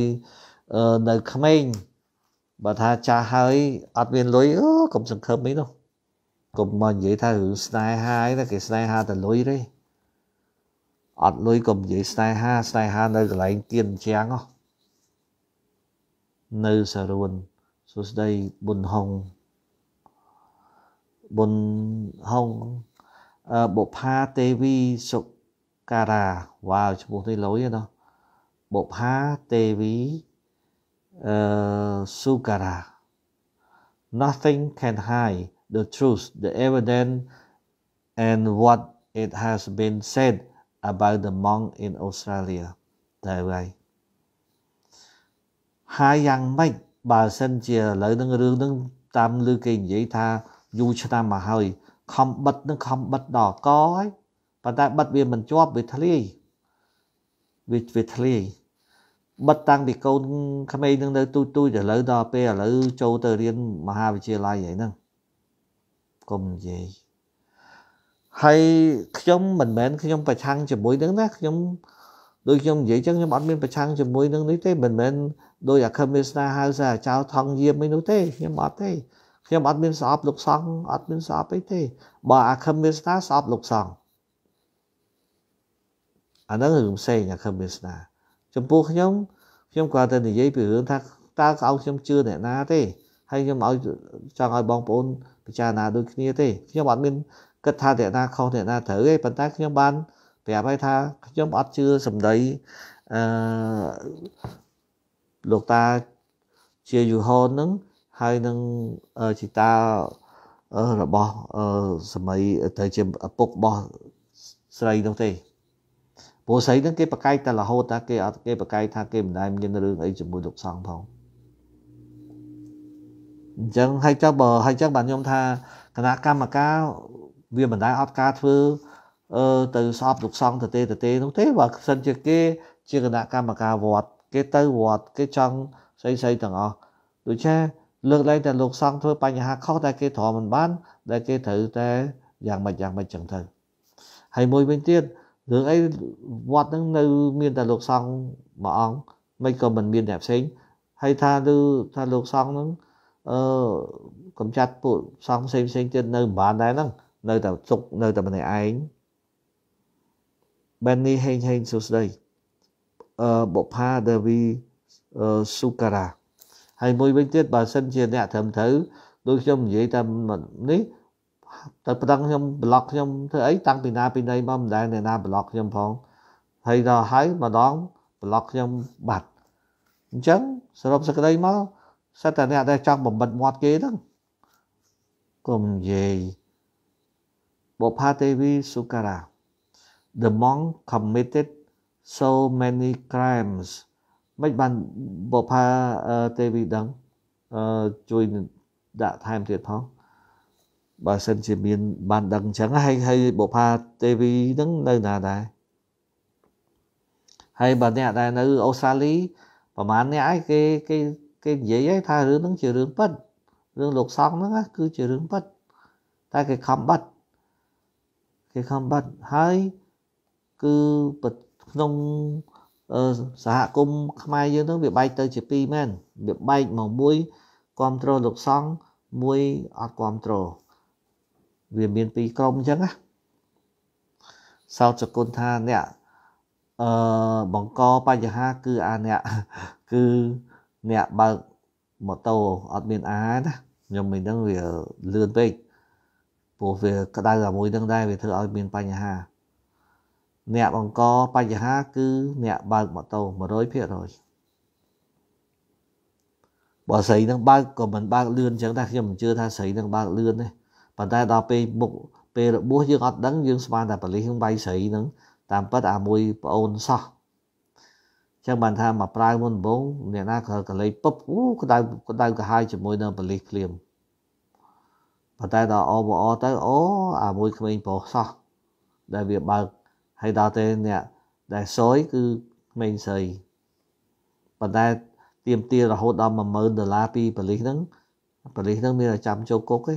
នៅក្មេងបើថាចាស់ហើយអត់មានលុយអូកុំសង្ឃឹមអីនោះកុំមកនិយាយថារឿងស្នេហាឯណាគេស្នេហាតែលុយទេអត់លុយកុំនិយាយស្នេហាស្នេហានៅកន្លែងទៀនជាងនៅសរួនសួស្ដីប៊ុនហុងប៊ុនហុងបុផាទេវីសុខ Kara vào lối đó. tê ví ចំពោះនេះលុយណាបុផាទេវីអឺ ờ, sukara nothing can hide the truth the evidence and what it has been said about the monk in Australia Tại hai Yang bà chia tam lưu kinh vậy tha mà hơi không không bật bật តែហើយហើយយ៉ាងម៉េចបើសិនជាឥឡូវនឹងរឿងនឹងតាមលើគេនិយាយថាយូរឆ្នាំមកហើយខំបិទនឹងខំបិទដល់កហើយប៉ុន្តែបិទវាមិនជាប់វាធ្លាយវាវាធ្លាយបិទតាំងពីកូនក្មេងនឹងនៅទូទូចឥឡូវដល់ពេលឥឡូវចូលទៅរៀនមហាវិទ្យាល័យហើយហ្នឹងកុំនិយាយហើយខ្ញុំមិនមែនខ្ញុំប្រឆាំងជាមួយនឹងណាខ្ញុំដូចខ្ញុំនិយាយចឹងខ្ញុំអត់មានប្រឆាំងជាមួយនឹងនេះទេមិនមែនដោយអាខិមវាសនាហៅថាចៅថងយាមអីនោះទេខ្ញុំអត់ទេខ្ញុំអត់មានស្អប់លោកសង្ឃអត់មានស្អប់អីទេបើអាខិមវាសនាស្អប់លោកសង្ឃអាហ្នឹងរឿងផ្សេងអាខឹមវាសនាចំពោះខ្ញុំខ្ញុំគាត់តែនិយាយពីរឿងថាតើក្អោខ្ញុំជឿអ្នកណាទេហើយខ្ញុំឲ្យចង់ឲ្យបងប្អូនពិចារណាដូចគ្នាទេខ្ញុំអត់មានគិតថាអ្នកណាខុសអ្នកណាត្រូវទេប៉ុន្តែខ្ញុំបានប្រាប់ឲ្យថាខ្ញុំអត់ជឿសម្ដីអឺលោកតាជាយូហនហ្នឹងហើយនឹងជីតារបស់សម័យទៅជាឪពុករបស់ស្រីនោះទេព្រោះស្រីនឹងគេប្រកែកតែរហូតតែគេអត់គេប្រកែកថាគេមិនដែលមានរឿងអីជាមួយលោកសង្ឃផងអញ្ចឹងហើយចុះបើហើយចឹងបាទខ្ញុំថាគណៈកម្មការវាមិនដែលអត់ការធ្វើអឺទៅសອບលោកសង្ឃទៅទេទៅទេនោះទេបើសិនជាគេជាគណៈកម្មការវត្តគេទៅវត្តគេចង់ស្អីស្អីទាំងអស់ដូចជាលើកឡើងតែលោកសង្ឃធ្វើបញ្ហាខុសតែគេទ្រាំមិនបានដែលគេត្រូវតែយ៉ាងម៉េចយ៉ាងម៉េចចឹងទៅហើយមួយវិញទៀតរឿងអីវត្តហ្នឹងនៅមានតែលោកសង្ឃមួយអង្គមិនក៏មិនមានអ្នកផ្សេងហើយថាឬថាលោកសង្ឃហ្នឹងអឺកំចាត់ពួកសង្ឃផ្សេងផ្សេងទៀតនៅម្បានដែរហ្នឹងនៅតែទុកនៅតែម្នាក់ឯង Benny Heng Heng សួស្តីអឺបុផា Devi សុការ៉ាហើយមួយវិញទៀតបើសិនជាអ្នកត្រឹមត្រូវដូចខ្ញុំនិយាយតាមនេះទៅប្តឹងខ្ញុំប្លុកខ្ញុំធ្វើអីតាំងពីណាពីណីមកមិនដែលអ្នកណាប្លុកខ្ញុំផងហើយដល់ហើយម្ដងប្លុកខ្ញុំបាត់អញ្ចឹងសរុបសេចក្តីមកសិតតែអ្នកដែលចង់បំបិតមាត់គេហ្នឹងកុំនិយាយបុផាទេវីសុការ៉ា The monk committed so many crimes មិនបានបុផាទេវីដឹងអឺជួយដាក់ថែមទៀតផងបើសិនជាមានបានដឹងអញ្ចឹងហើយហើយបុផាទេវីហ្នឹងនៅណាដែរហើយបើអ្នកដែលនៅអូស្ត្រាលីប្រហែលអ្នកឯងគេគេគេនិយាយថារឿងហ្នឹងជារឿងប៉ិតរឿងលោកសង្ឃហ្នឹងគឺជារឿងប៉ិតតែគេខំបាត់គេខំបាត់ហើយគឺក្នុងសហគមន៍ខ្មែរយើងហ្នឹងវាបែកទៅជាពីរមែនវាបែកមកមួយគ្រប់គ្រងលោកសង្ឃមួយអត់គ្រប់គ្រងវាមានពីរក្រុមអញ្ចឹងណាសោតសគុណថាអ្នកអឺបង្កបញ្ហាគឺអាអ្នកគឺអ្នកបើកម៉ូតូអត់មានអាហារណាខ្ញុំមិនដឹងវាលឿនពេកព្រោះវាក្តៅអាមួយនឹងដែរវាធ្វើឲ្យមានបញ្ហាអ្នកបង្កបញ្ហាគឺអ្នកបើកម៉ូតូ100%បើស្រីនឹងបើកក៏មិនបើកលឿនចឹងដែរខ្ញុំមិនជឿថាស្រីនឹងបើកលឿនទេប៉ុន្តែដល់ពេលមុខពេលរបួសយើងអត់ដឹងយើងស្មានតែប៉លីសនឹងវាយស្រីនឹងតាមពិតអាមួយប្អូនសោះចឹងបានថាមកប្រាវមុនដំបូងអ្នកណាក៏កលេចពឹបអូក្តៅក្តៅក្រហាយជាមួយនឹងប៉លីសភ្លាមប៉ុន្តែដល់អបអទៅអូអាមួយក្មេងប្រុសសោះដែលវាបើកហើយដល់ទៅអ្នកដែលសយគឺក្មេងស្រីប៉ុន្តែទៀមទារហូតដល់10000ដុល្លារពីប៉លីសហ្នឹងប៉លីសហ្នឹងមានតែចាំចូលគុកទេ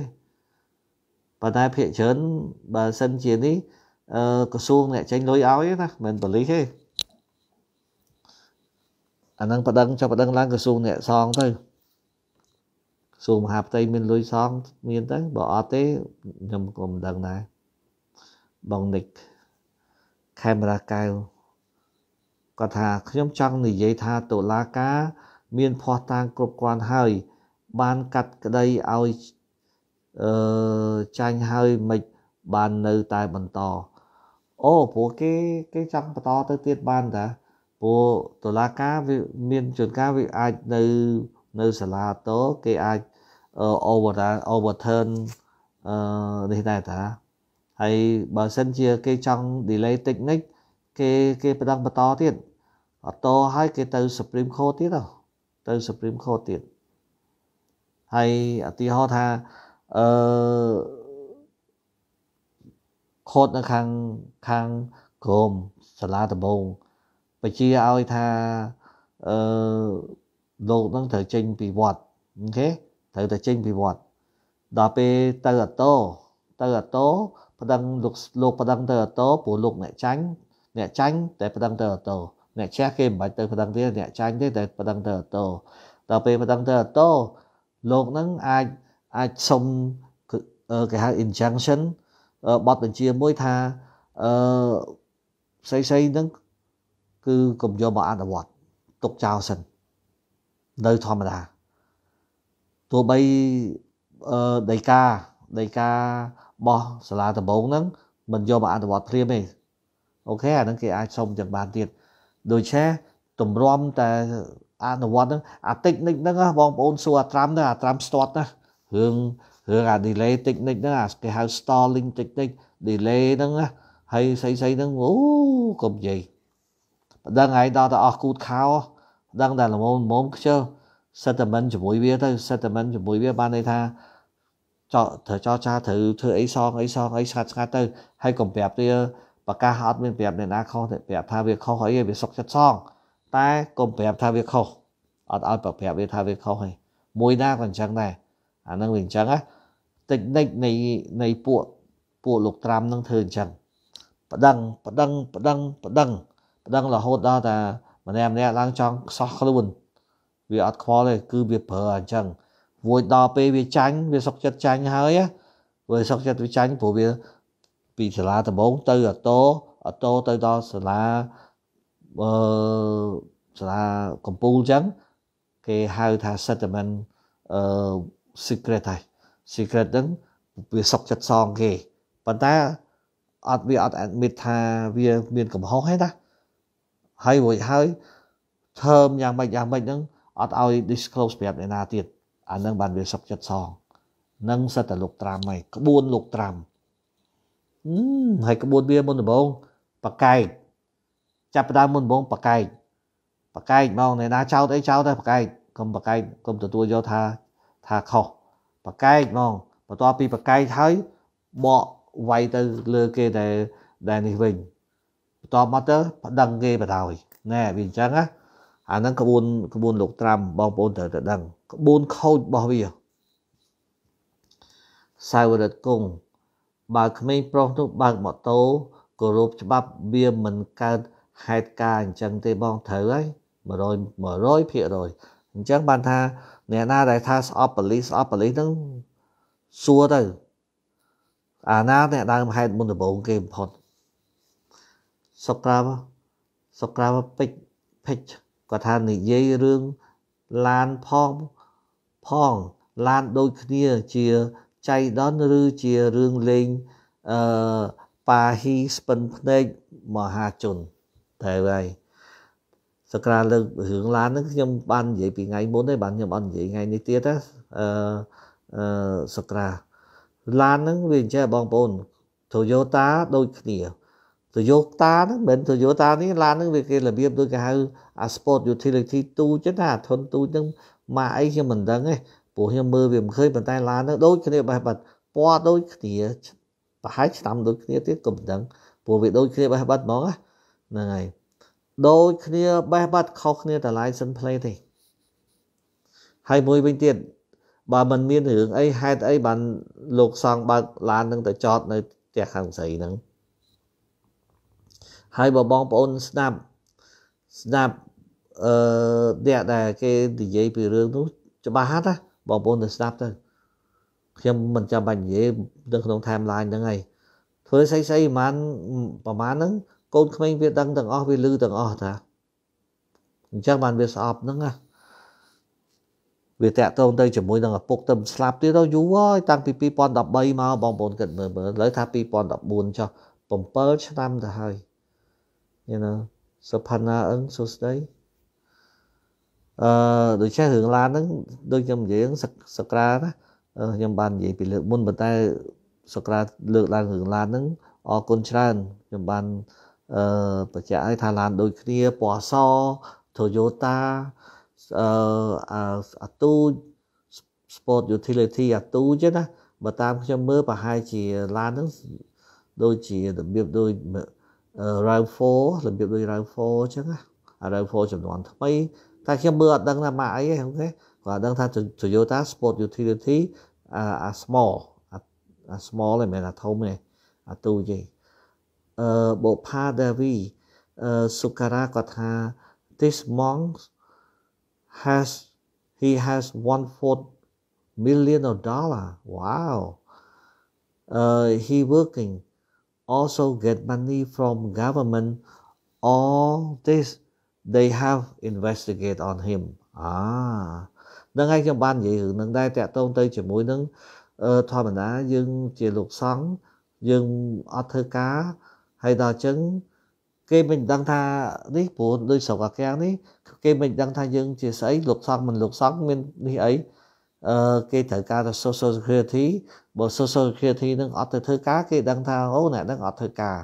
ប៉ុន្តែភាគច្រើនបើសិនជានេះអឺក្រសួងអ្នកចេញលុយឲ្យណាមិនប៉ូលីសទេអាហ្នឹងប៉ដឹងចុះប៉ដឹងឡើងក្រសួងអ្នកសងទៅក្រសួងមហាផ្ទៃមានលុយសងមានទៅបើអត់ទេខ្ញុំក៏មិនដឹងដែរបងនិចកាមេរ៉ាកៅគាត់ថាខ្ញុំចង់និយាយថាតុលាការមានភ័ស្តុតាងគ្រប់គ្រាន់ហើយបានកាត់ក្តីឲ្យអឺចាញ់ហើយមិនបាននៅតែបន្តអូព្រោះគេគេចង់បន្តទៅទៀតបានតាព្រោះតុលាការវាមានជួនកាលវាអាចនៅនៅសាលាតគេអាច over overturn អឺនេះដែរតាហើយបើសិនជាគេចង់ delay តិចនិចគេគេបដិងបន្តទៀតអត់តហើយគេទៅ Supreme Court ទៀតទៅ Supreme Court ទៀតហើយឧទាហរណ៍ថាអឺខត់នៅខាងខាងក្រមសាលាដំបងបញ្ជាឲ្យថាអឺលោកនឹងត្រូវចេញពីវត្តអូខេត្រូវតែចេញពីវត្តដល់ពេលទៅអតោទៅអតោប្តឹងលោកលោកប្តឹងទៅអតោព្រោះលោកអ្នកចាញ់អ្នកចាញ់តែប្តឹងទៅអតោអ្នកចាស់គេមិនបាច់ទៅប្តឹងទេអ្នកចាញ់ទេតែប្តឹងទៅអតោដល់ពេលប្តឹងទៅអតោលោកនឹងអាចអាចសុំគេហៅ injunction បទបញ្ជាមួយថាអឺផ្សេងផ្សេងហ្នឹងគឺកុំយកមកអនុវត្តទុកចោលសិននៅធម្មតាទោះបីអឺដីកាដីកាបោះសាលាដំបងហ្នឹងមិនយកមកអនុវត្តព្រាមទេអូខេអាហ្នឹងគេអាចសុំចឹងបានទៀតដូច្នេះតម្រាំតែអនុវត្តហ្នឹងអាតិចនិចហ្នឹងបងប្អូនសួរអាត្រាំហ្នឹងអាត្រាំស្ទាត់ណារឿងរឿងអា delay តិចនិចហ្នឹងអាគេហៅ stalling តិចនិច delay ហ្នឹងណាហើយស្អីស្អីហ្នឹងអូកុំនិយាយប៉ណ្ដឹងហើយដល់តែអស់គូតខោប៉ណ្ដឹងតែល្មមល្មមខ្ជិល settlement ជាមួយវាទៅ settlement ជាមួយវាបានន័យថាចោត្រូវចោចាត្រូវធ្វើអីសងអីសងអីស្ងាត់ស្ងាត់ទៅហើយកុំប្រាប់វាប្រកាសអត់មានប្រាប់អ្នកណាខុសទេប្រាប់ថាវាខុសអីវាសុកចិត្តសងតែកុំប្រាប់ថាវាខុសអត់ឲ្យប្រាប់វាថាវាខុសហើយមួយណាក៏អញ្ចឹងដែរអាហ្នឹងវាអញ្ចឹងណាតិចនិចនៃនៃពួកពួកលោកត្រាំហ្នឹងធ្វើអញ្ចឹងប្តឹងប្តឹងប្តឹងប្តឹងប្តឹងរហូតដល់តាម្នាក់ម្នាក់ឡើងចង់ខ្សោះខ្លួនវាអត់ខ្វល់ទេគឺវាប្រើអញ្ចឹងមួយដល់ពេលវាចាញ់វាសុកចិត្តចាញ់ហើយវាសុកចិត្តវាចាញ់ព្រោះវាពីសាលាដំបងទៅអតោអតោទៅដល់សាលាអឺសាលាកំពូលអញ្ចឹងគេហៅថា settlement អឺ secret ហើយ secret ហ្នឹងវាសុកចិត្តសងគេប៉ុន្តែអត់វាអត់ admit ថាវាមានកំហុសទេណាហើយរួចហើយ term យ៉ាងម៉េចយ៉ាងម៉េចហ្នឹងអត់ឲ្យ disclose ប្រាប់អ្នកណាទៀតអាហ្នឹងបានវាសុកចិត្តសងនឹងសិតតែលោកត្រាំហើយក្បួនលោកត្រាំហឹមហើយក្បួនវាមុនដំបូងបកែកចាប់ដើមមុនដំបូងបកែកបកែកហ្មងអ្នកណាចោតអីចោតតែបកែកកុំបកែកកុំទទួលយកថាថាខុសប្រកែកហ្មងបន្ទាប់ពីប្រកែកហើយបកវាយទៅលើគេដែលដែលនេះវិញបន្ទាប់មកទៅប្តឹងគេបណ្ដោយណែវាអញ្ចឹងណាអាហ្នឹងក្បួនក្បួនលោកត្រាំបងប្អូនត្រូវតែដឹងក្បួនខូចរបស់វាសាវរិតគង់បើក្មេងប្រុសនោះបើកម៉ូតូគោរពច្បាប់វាមិនកើតហេតុការអញ្ចឹងទេបងត្រូវហើយ100 100%ភាគរយអញ្ចឹងបានថា អ្នកណាដែលថាស្អប់ប៉ូលីសស្អប់ប៉ូលីសហ្នឹងសួរទៅអាណាអ្នកដើមហេតុមុនដំបូងគេបំផុត សុកក្រាបសុកក្រាបពេចពេចគាត់ថានិយាយរឿងឡានផងផងឡានដូចគ្នាជាចៃដន្យឬជារឿងលេងអឺប៉ាហ៊ីស្ពិនភ្នែកមហាជនតែហើយសក្ការលើករឿងឡានហ្នឹងខ្ញុំបាននិយាយពីថ្ងៃមុនទេបានខ្ញុំអត់និយាយថ្ងៃនេះទៀតណាអឺសក្ការឡានហ្នឹងវាអញ្ចឹងបងប្អូន Toyota ដូចគ្នា Toyota ហ្នឹងមិន Toyota នេះឡានហ្នឹងវាគេរបៀបដូចគេហៅអា Sport Utility ទូចឹងណាធនទូចហ្នឹងម៉ាកអីខ្ញុំមិនដឹងទេព្រោះខ្ញុំមើលវាមិនឃើញប៉ុន្តែឡានហ្នឹងដូចគ្នាបែបបាត់ពណ៌ដូចគ្នាប្រហែលឆ្នាំដូចគ្នាទៀតក៏មិនដឹងព្រោះវាដូចគ្នាបែបបាត់ហ្មងហ្នឹងហើយដូចគ្នាបេះបាត់ខុសគ្នាតែ license plate ទេហើយមួយវិញទៀតបើมันមានរឿងអីហេតុអីបានលោកសង់បើកឡាននឹងទៅចតនៅផ្ទះខាងស្រីហ្នឹងហើយបើបងប្អូនស្ដាប់ស្ដាប់អឺអ្នកដែលគេនិយាយពីរឿងនោះច្បាស់ណាបងប្អូនទៅស្ដាប់ទៅខ្ញុំមិនចាំបាច់និយាយនៅក្នុង timeline ហ្នឹងហើយធ្វើស្អីស្អីប្រហែលប្រហែលហ្នឹងកូនក្មេងវាដឹងទាំងអស់វាលឺទាំងអស់តាអញ្ចឹងបានវាស្អប់ហ្នឹងណាវាតាក់ទងទៅជាមួយនឹងឪពុកទៅស្លាប់ទៀតទៅយូរហើយតាំងពី2013មកបងប្អូនគិតមើលមើលលើថា2014ចុះ7ឆ្នាំទៅហើយយល់ណាសុផាណាអឹងសួស្ដីអឺដូចជារឿងឡានហ្នឹងដូចខ្ញុំនិយាយសក្រាណាខ្ញុំបាននិយាយពីលើកមុនប៉ុន្តែសក្រាលើកឡើងរឿងឡានហ្នឹងអរគុណច្រើនខ្ញុំបានអឺបញ្ជាក់ឲ្យថាឡានដូចគ្នាពណ៌ស Toyota អឺអាទូច Sport Utility អាទូចណាបើតាមខ្ញុំមើលប្រហែលជាឡានហ្នឹងដូចជារបៀបដូច RAV4 របៀបដូច RAV4 អញ្ចឹងណា RAV4 ចំនួនថ្មីតែខ្ញុំមើលអត់ដឹងថាម៉ាកអីហ្នឹងគេគាត់អត់ដឹងថា Toyota Sport Utility អា small អា small ហ្នឹងមិនមែនអាធំទេអាទូចទេបុផាដាវីសុការ៉ាគាត់ថា this monk has he has 1 million of dollar wow uh, he working also get money from government all this they have investigate on him អានឹងហើយខ្ញុំបាននិយាយរឿងនឹងដែរតាក់ទងទៅជាមួយនឹងធម្មតាយើងជាលោកសង្ឃយើងអត់ធ្វើការហើយដល់អញ្ចឹងគេមិនដឹង ថានេះព្រោះដូចស្រុកអាកាំងនេះគេមិនដឹងថាយើងជាស្អីលោកសង្ឃមិនលោកសង្ឃមាននេះអីអឺគេត្រូវការទៅ social security បើ social security នឹងអត់ទៅធ្វើការគេដឹងថាអូអ្នកនឹងអត់ធ្វើការ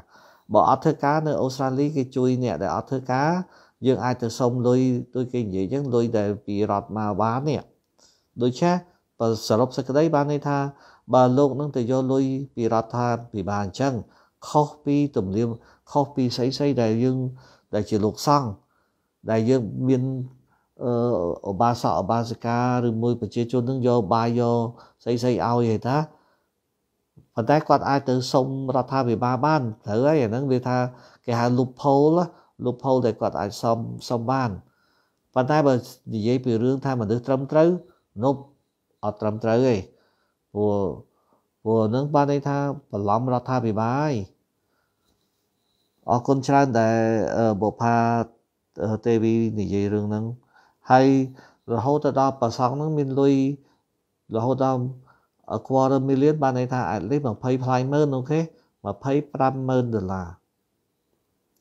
បើអត់ធ្វើការនៅអូស្ត្រាលីគេជួយអ្នកដែលអត់ធ្វើការយើងអាចទៅសុំលុយដូចគេនិយាយអញ្ចឹងលុយដែលពីរដ្ឋមកបាននេះដូច្នេះបើសរុបសេចក្តីបានន័យថាបើលោកនឹងទៅយកលុយពីរដ្ឋាភិបាលអញ្ចឹងខុសពីទំនៀមខុសពីស្អីស្អីដែលយើងដែលជាលោកសង្ឃដែលយើងមានអឺអបាសកអបាសិកាឬមួយប្រជាជននឹងយកបាយយកស្អីស្អីឲ្យឯតាប៉ុន្តែគាត់អាចទៅសុំរដ្ឋាភិបាលបានត្រូវហើយអាហ្នឹងវាថាគេហៅ loophole loophole ដែលគាត់អាចសុំសុំបានប៉ុន្តែបើនិយាយពីរឿងថាមនុស្សត្រឹមត្រូវនប់អត់ត្រឹមត្រូវទេព្រោះព្រោះនឹងបានន័យថាបន្លំរដ្ឋាភិបាលអរគុណច្រើនដែលបុផាទេវីនិយាយរឿងហ្នឹងហើយរហូតទៅដល់ប្រសងហ្នឹងមានលុយរហូតដល់ a quarter million បានន័យថា at least 20ផ្លៃម៉ឺនអូខេ25ម៉ឺនដុល្លារ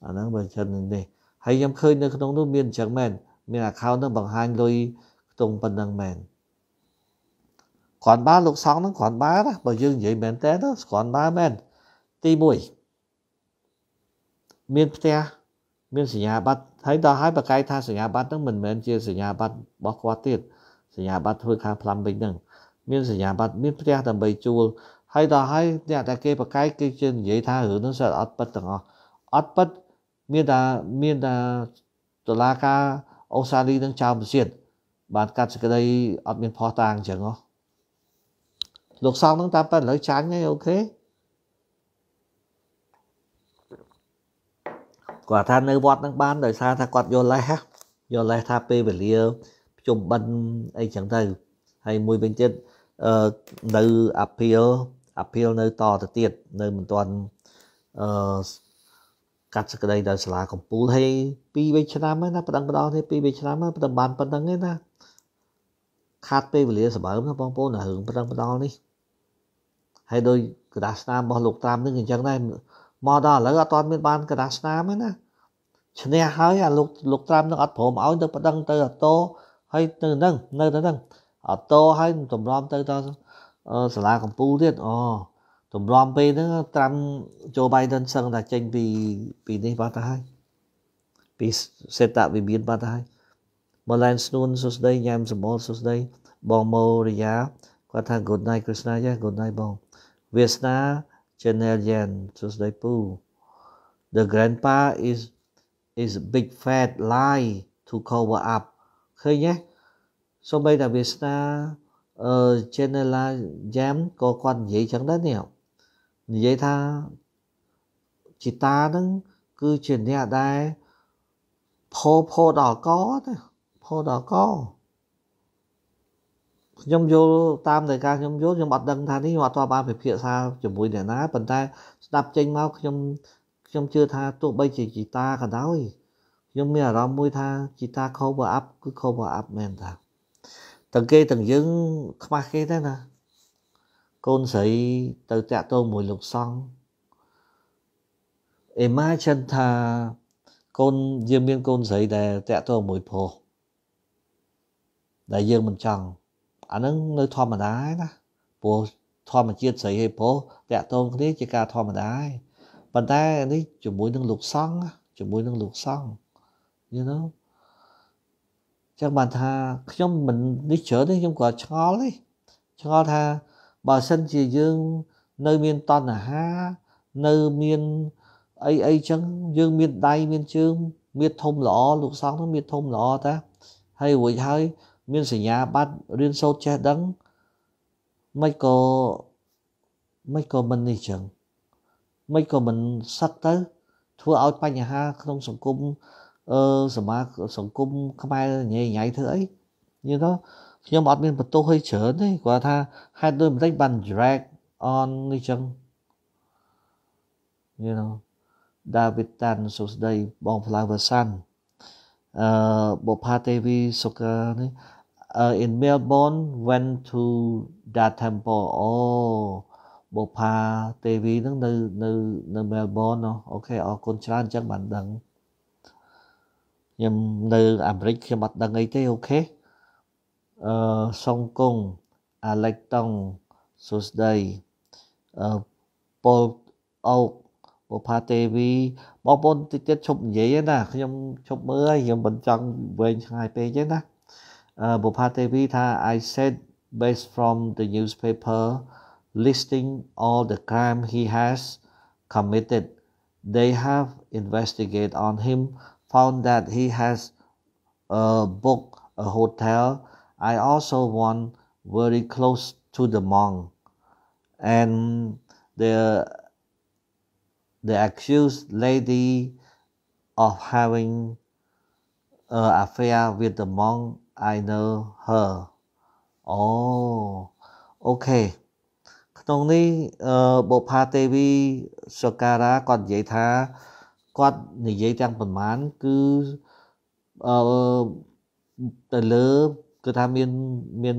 អាហ្នឹងបើចិននេះហើយខ្ញុំឃើញនៅក្នុងនោះមានអញ្ចឹងមែនមាន account នឹងបង្ហាញលុយខ្ទង់ប៉ុណ្ណឹងមែនគ្រាន់បានលោកសងនឹងគ្រាន់បានណាបើយើងនិយាយមែនតើគ្រាន់បានមែនទី1មានផ្ទះមានសញ្ញាបត្រហើយដល់ហើយបកកាយថាសញ្ញាបត្រហ្នឹងមិនមែនជាសញ្ញាបត្ររបស់គាត់ទៀតសញ្ញាបត្រធ្វើខាងផ្លាំវិញហ្នឹងមានសញ្ញាបត្រមានផ្ទះដើម្បីជួលហើយដល់ហើយអ្នកដែលគេបកកាយគេជានិយាយថារឿងហ្នឹងស្អាតអត់ប៉ិតទាំងអស់អត់ប៉ិតមានតែមានតែតឡាការអូសាលីនឹងចោលប្រសិទ្ធបានកាត់សេចក្តីអត់មានផោះតាងអញ្ចឹងហ៎លោកសោកនឹងតាប៉ិតឥឡូវចាញ់ហើយអូខេគាត់ថានៅវត្តហ្នឹងបានដោយសារថាគាត់យល់លេះយល់លេះថាពេលវេលាជុំបិណ្ឌអីចឹងទៅហើយមួយវិញទៀតអឺនៅអាភីលអាភីលនៅតទៅទៀតនៅមិនទាន់អឺកាត់សក្តីដោយសាលាកំពូលហើយពីរវេឆ្នាំហ្នឹងណាប៉ណ្ដឹងម្ដងទេពីរវេឆ្នាំហ្នឹងប៉ណ្ដឹងបានប៉ុណ្្នឹងទេណាខាត់ពេលវេលាសម្បើមណាបងប្អូនរឿងប៉ណ្ដឹងម្ដងនេះហើយដោយកដាស្នាមរបស់លោកត្រាំនឹងអញ្ចឹងដែរមកដល់ឥឡូវអត់ទាន់មានបានកណ្ដាស់ស្នាមទេណាឈ្នះហើយអាលោកលោកត្រាំនឹងអត់ព្រមឲ្យ ទៅប្តឹងទៅអតោហើយទៅនឹង នៅទៅនឹងអតោហើយតម្រាំទៅដល់សាលាកម្ពុជាទៀតអូតម្រាំពេលហ្នឹងត្រាំជូបៃដិនសឹងតែចេញពីពីនេះបាត់ទៅហើយពីសេតវិមានបាត់ទៅហើយម៉ូឡែនស្នូនសុស្ដីញ៉ាំសម្បល់សុស្ដីបងម៉ូរីយ៉ាគាត់ថា good night Krishna យ៉ា good night បងវាសនា Chenelian Tuesday Pool. The grandpa is is big fat lie to cover up. Khơi nhé. So bây là Việt Nam ờ dám có quan gì chẳng đó nhiều. Vậy tha chỉ ta đứng cứ chuyển nhà đây po po đỏ có thôi po đỏ có ខ្ញុំយល់តាមតែការខ្ញុំយល់ខ្ញុំអត់ដឹងថានេះខ្ញុំអត់ទាន់បានពិភាក្សាជាមួយអ្នកណាប៉ុន្តែស្ដាប់ចេញមកខ្ញុំខ្ញុំជឿថាទោះបីជាជីតាក៏ដោយខ្ញុំមានអារម្មណ៍មួយថាជីតា cover up គឺ cover up មែនតាទាំងគេទាំងយើងខ្វះគេដែរណាកូនស្រីទៅតាក់ទងមួយលោកសង្ឃ imagine ថាកូនយើងមានកូនស្រីដែលតាក់ទងមួយប្រុសដែលយើងមិនចង់អានឹងនៅធម្មតាណាព្រោះធម្មជាតិស្រីហើយប្រុសតាក់ទងគ្នាជាការធម្មតាឯងប៉ុន្តែនេះជាមួយនឹងលោកសង្ឃជាមួយនឹងលោកសង្ឃ you know ចឹងបានថាខ្ញុំមិននេះច្រើនទេខ្ញុំក៏ឆ្ងល់ទេឆ្ងល់ថាបើសិនជាយើងនៅមានតណ្ហានៅមានអីអីចឹងយើងមានដៃមានជើង មានធំល្អលោកសង្ឃនឹងមានធំល្អតាហើយរួចហើយមានសញ្ញាបត្ររៀនសូត្រចេះដឹងមិនក៏មិនក៏មិននេះចឹងមិនក៏មិនសឹកទៅធ្វើឲ្យបញ្ហាក្នុងសង្គមអឺសមាសង្គមខ្មែរញ៉ៃញ៉ៃធ្វើអីនិយាយទៅខ្ញុំអត់មានបន្ទោសអីច្រើនទេគាត់ថាហេតុដូចម្ដេចបាន drag on នេះចឹង you know David Tan សុស្ដីបងផ្លាវសាន់អឺបុផាទេវីសុកានេះ uh, in Melbourne went to that temple អូបុផាទេវីហ្នឹងនៅនៅនៅ Melbourne ណោះអូខេអរគុណច្រើនអញ្ចឹងបានដឹងខ្ញុំនៅអាមេរិកខ្ញុំអត់ដឹងអីទេអូខេអឺសុងកុងអាឡិចតុងសុស្ដីអឺពលអូកបុផាទេវីបងប្អូនតិចទៀតឈប់និយាយណាខ្ញុំឈប់មើលហើយខ្ញុំមិនចង់វែងឆ្ងាយពេកទេណា uh, Bopatevita, I said based from the newspaper listing all the crime he has committed. They have investigated on him, found that he has uh, booked a hotel. I also want very close to the monk. And the the accused lady of having an uh, affair with the monk I know her អូអូខេក្នុងនេះបុផាទេវីសការៈគាត់និយាយថាគាត់និយាយទាំងប្រមាណគឺអឺទៅលើគឺថាមានមាន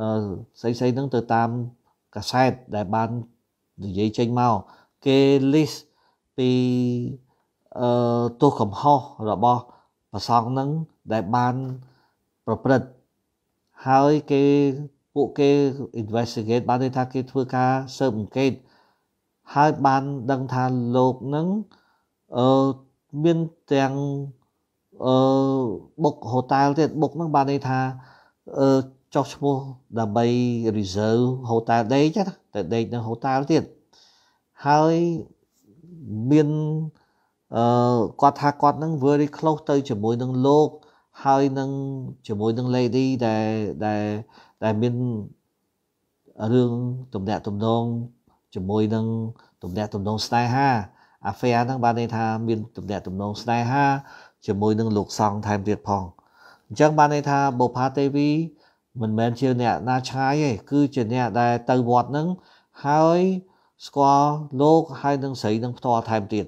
អឺស្អីស្អីហ្នឹងទៅតាមកសែតដែលបាននិយាយចេញមកគេ list ពីអឺទោះកំហុសរបស់ប្រសងហ្នឹងដែលបានប្រព្រឹត្តហើយគេពួកគេ investigate បានន័យថាគេធ្វើការស៊ើបអង្កេតហើយបានដឹងថាលោកនឹងអឺមានទាំងអឺបុកហូតែលទៀតបុកនឹងបានន័យថាអឺចោះឈ្មោះដើម្បី reserve hotel day ចឹងតែ day នៅ hotel ទៀតហើយមានអឺគាត់ថាគាត់នឹង very close ទៅជាមួយនឹងលោកហើយនឹងជាមួយនឹង lady ដែលដែលដែលមានរឿងទំនាក់ទំនងជាមួយនឹងទំនាក់ទំនង ស្នេហា affair ហ្នឹងបានន័យថាមានទំនាក់ទំនងស្នេហាជាមួយនឹងលោកសង្ឃថែមទៀតផងអញ្ចឹងបានន័យថាបុផាទេវីមិនមែនជាអ្នកណាឆ្ងាយទេគឺជាអ្នកដែលទៅវត្តហ្នឹងហើយស្គាល់លោកហើយនឹងស្រីនឹងផ្ទាល់ថែមទៀត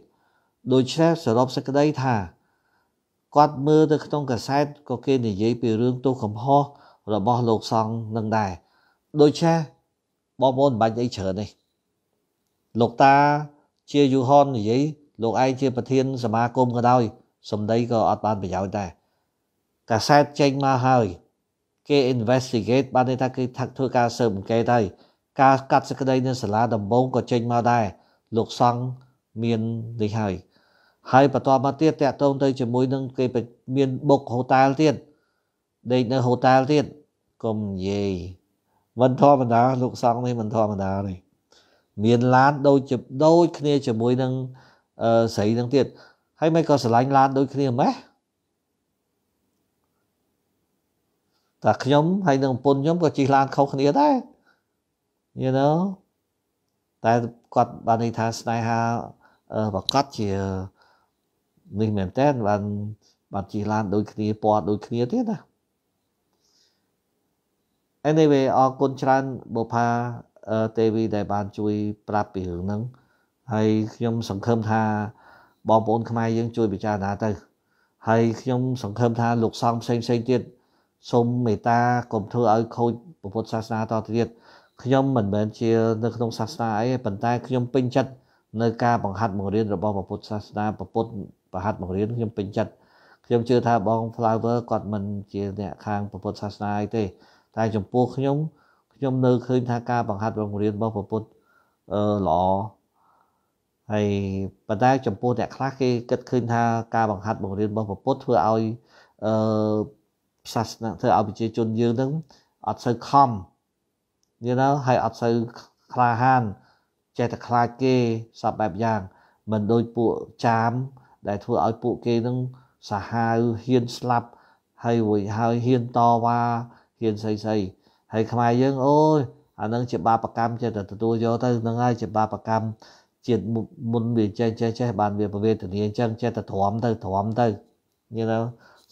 ដូច្នេះសរុបសេចក្តីថាគាត់មើលទៅក្នុងកាសែតក៏គេនិយាយពីរឿងទោសកំហុសរបស់លោកសង្ឃនឹងដែរដូច្នេះបងប្អូនមិនបាច់អីច្រើនទេលោកតាជាយូហននិយាយលោកឯងជាប្រធាន សមាគមក៏ដោយសម្ដីក៏អត់បានប្រយោជន៍ដែរកាសែតចេញមកហើយ គេ investigate បានន័យថាគេថាធ្វើការស៊ើបអង្កេតហើយការកាត់សេចក្តីនៅសាលាដំបងក៏ចេញមកដែរលោកសង្ឃមាននេះហើយហើយបន្តមកទៀតតាក់ទងទៅជាមួយនឹងគេមានបុកហូតែលទៀតដេកនៅហូតែលទៀតកុំនិយាយមិនធម្មតាលោកសង្ឃនេះមិនធម្មតាទេមានឡានដូចជាដូចគ្នាជាមួយនឹងអឺស្រីនឹងទៀតហើយមិនក៏ស្រឡាញ់ឡានដូចគ្នាម៉េះតែខ្ញុំហើយនឹងប្រពន្ធខ្ញុំក៏ជិះឡានខុសគ្នាដែរ you know តែគាត់បានន័យថាស្នេហាប្រកាសជានេះមែនតើបានបានជិះឡានដូចគ្នាពណ៌ដូចគ្នាទៀតណា Anyway អរគុណច្រើនបុផាទេវីដែលបានជួយប្រាប់ពីរឿងហ្នឹងហើយខ្ញុំសង្ឃឹមថាបងប្អូន ខ្មែរយើង ជួយពិចារណាទៅហើយខ្ញុំសង្ឃឹមថាលោកសង្ឃផ្សេងផ្សេងទៀតសូមមេត្តា កុំធ្វើឲ្យខូចពុទ្ធសាសនាតទៅទៀត ខ្ញុំមិនមែនជានៅក្នុងសាសនាអីទេប៉ុន្តែខ្ញុំពេញចិត្តនៅការបង្ហាត់បង្រៀនរបស់ពុទ្ធសាសនាពុទ្ធប្រហាត់បង្រៀនខ្ញុំពេញចិត្តខ្ញុំជឿថាបង Flower គាត់មិនជាអ្នកខាងពុទ្ធសាសនាអីទេតែចំពោះខ្ញុំខ្ញុំនៅឃើញថាការបង្ហាត់បង្រៀនរបស់ពុទ្ធអឺល្អហើយប៉ុន្តែចំពោះអ្នកខ្លះគេគិតឃើញថាការបង្ហាត់បង្រៀនរបស់ពុទ្ធធ្វើឲ្យអឺសាសនាធ្វើឲ្យប្រជាជនយើងហ្នឹងអត់សូវខំយល់ដល់ហើយអត់សូវក្លាហានចេះតែខ្លាចគេសពបែបយ៉ាងមិនដូចពួកចាមដែលធ្វើឲ្យពួកគេនឹងសាហាវហ៊ានស្លាប់ហើយរួចហើយហ៊ានតវ៉ាហ៊ានស្អីស្អីហើយខ្មែរយើងអូយអានឹងជាបាបកម្មចេះតែទទួលយកទៅនឹងហើយជាបាបកម្មជាតិមុនវាចេះចេះចេះបានវាប្រវេទនីអញ្ចឹងចេះតែទ្រាំទៅទ្រាំទៅ you know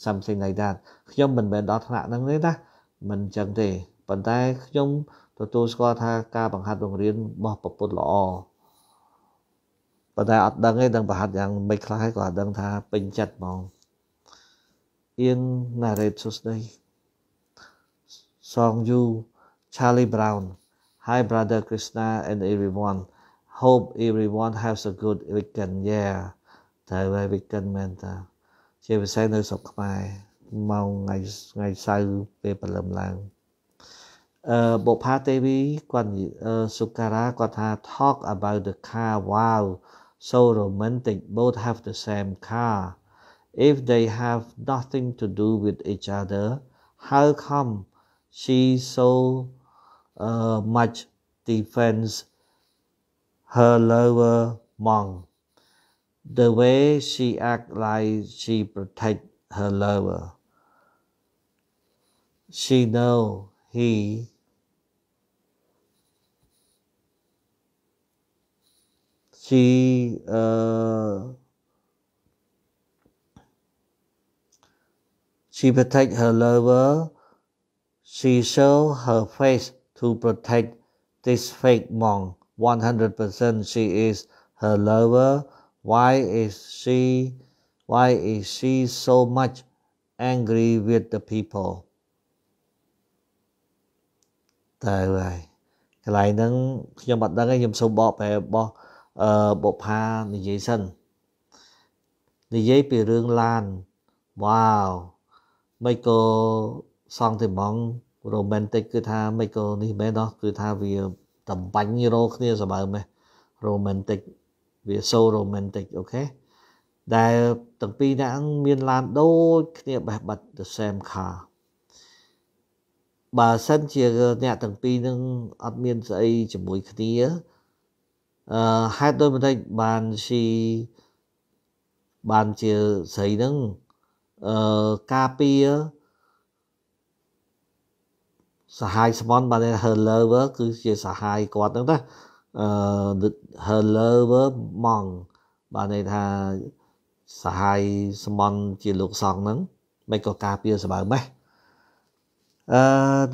something like that ខ្ញុំមិនមែនដល់ថ្នាក់ហ្នឹងទេណាមិនអញ្ចឹងទេប៉ុន្តែខ្ញុំទទួលស្គាល់ថាការបង្ហាត់បង្រៀនរបស់ប្រពុតល្អប៉ុន្តែអត់ដឹងទេដឹងប្រហែលយ៉ាងមិនខ្លះក៏អត់ដឹងថាពេញចិត្តហ្មងអៀនណារ៉េតសុស្ដី Song Yu Charlie Brown Hi brother Krishna and everyone hope everyone has a good weekend yeah ត្រូវហើយ weekend មែនតាជាពិសេសនៅស្រុកខ្មែរម៉ោងថ្ងៃថ្ងៃសៅរ៍ពេលព្រលឹមឡើងអឺបុផាទេវីគាត់សុការ៉ាគាត់ថា talk about the car wow so romantic, both have the same car. If they have nothing to do with each other, how come she so uh, much defends her lover Mong? The way she act like she protect her lover. She know he she uh, she protect her lover she show her face to protect this fake monk 100% she is her lover why is she why is she so much angry with the people តើហើយកន្លែងហ្នឹងខ្ញុំអត់ដឹងទេខ្ញុំសូមបកប្រែរបស់អឺបុផានិយាយសិននិយាយពីរឿងឡានវ៉ាវមិនក៏សង់តែម៉ង romantic គឺថាមិនក៏នេះមែនទេគឺថាវាតំបាញ់រោគ្នាសម្បើមែន romantic វា so romantic អូខេដែលទាំងពីរនាក់មានឡានដូចគ្នាបេះបិទ the same car បើសិនជាអ្នកទាំងពីរនឹងអត់មាន ស្អីជាមួយគ្នាអឺហេតុដោយបន្តិចបានស៊ីបានជាស្រីហ្នឹងអឺការពារសហាយស្មន់បាន her lover គឺជាសហាយគាត់ហ្នឹងណាអឺ her lover ម៉ងបានន័យថាសហាយស្មន់ជាលោកសង្ឃហ្នឹងមិនក៏ការពារសម្បើម៉េះអឺ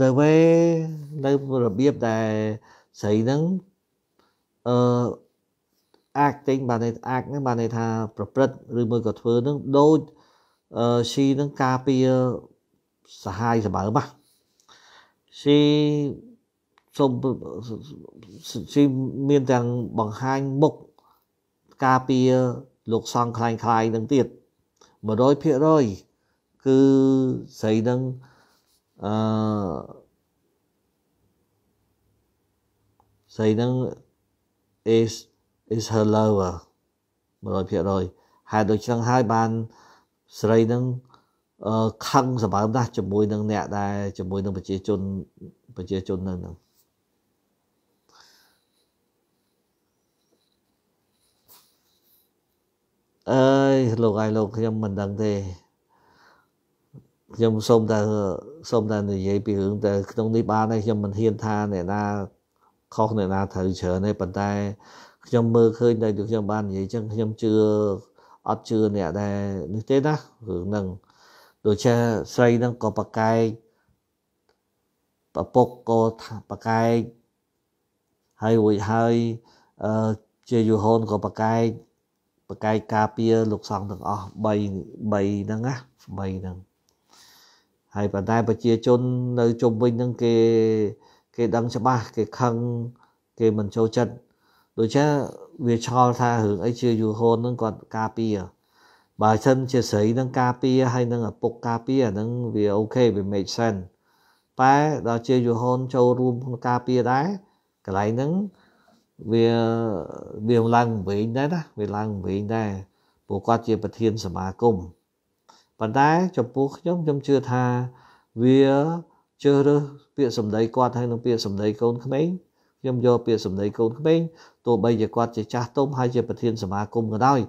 the way នៅរបៀបដែលស្រីហ្នឹងអឺអាចទិញបានន័យអាចហ្នឹងបានន័យថាប្រព្រឹត្តឬមួយក៏ធ្វើហ្នឹងដូចអឺស៊ីហ្នឹងការពារសហាយសម្បើមកស៊ីសូមស៊ីមានទាំងបង្ហាញមុខការពារលោកសង្ឃคล้ายៗនឹងទៀត100%គឺស្រីនឹងអឺស្រីនឹង is is her lover 100%ហេតុដូច្នេះហើយបានស្រីនឹងខឹងសម្បើមណាស់ជាមួយនឹងអ្នកដែលជាមួយនឹងប្រជាជនប្រជាជននៅនឹងអើយលោកអាយលោកខ្ញុំមិនដឹងទេខ្ញុំសូមតែសូមតែនិយាយពីរឿងតែក្នុងនេះបានហើយខ្ញុំមិនហ៊ានថាអ្នកណាខុសនៅណាត្រូវច្រើនទេប៉ុន្តែខ្ញុំមើលឃើញតែខ្ញុំបាននិយាយចឹងខ្ញុំជឿអត់ជឿអ្នកដែរនេះទេណារឿងហ្នឹងដូចជាស្រីហ្នឹងក៏ប្រកែកប្រពុកក៏ប្រកែកហើយរួចហើយអឺជាយូហនក៏ប្រកែកប្រកែកការពារលោកសង្ឃទាំងអស់3 3ហ្នឹងណា3ហ្នឹងហើយប៉ុន្តែប្រជាជននៅជុំវិញហ្នឹងគេគេដឹងច្បាស់គេខឹងគេមិនចូលចិត្តដូច្នេះវាឆ្ងល់ថារឿងអីជាយូហូនហ្នឹងគាត់ការពារបើសិនជាស្រីនឹងការពារហើយនឹងឪពុកការពារហ្នឹងវាអូខេវា make sense តែដល់ជាយូហូនចូលរួមក្នុងការពារដែរកន្លែងហ្នឹងវាវាឡើងវិញដែរណាវាឡើងវិញដែរព្រោះគាត់ជាប្រធានសមាគមប៉ុន្តែចំពោះខ្ញុំខ្ញុំជឿថាវាជឿរើសពាក្យសម្ដីគាត់ហើយនឹងពាក្យសម្ដីកូនក្មេងខ្ញុំយកពាក្យសម្ដីកូនក្មេងទោះបីជាគាត់ជាចាស់ទុំហើយជាប្រធានសមាគមក៏ដោយ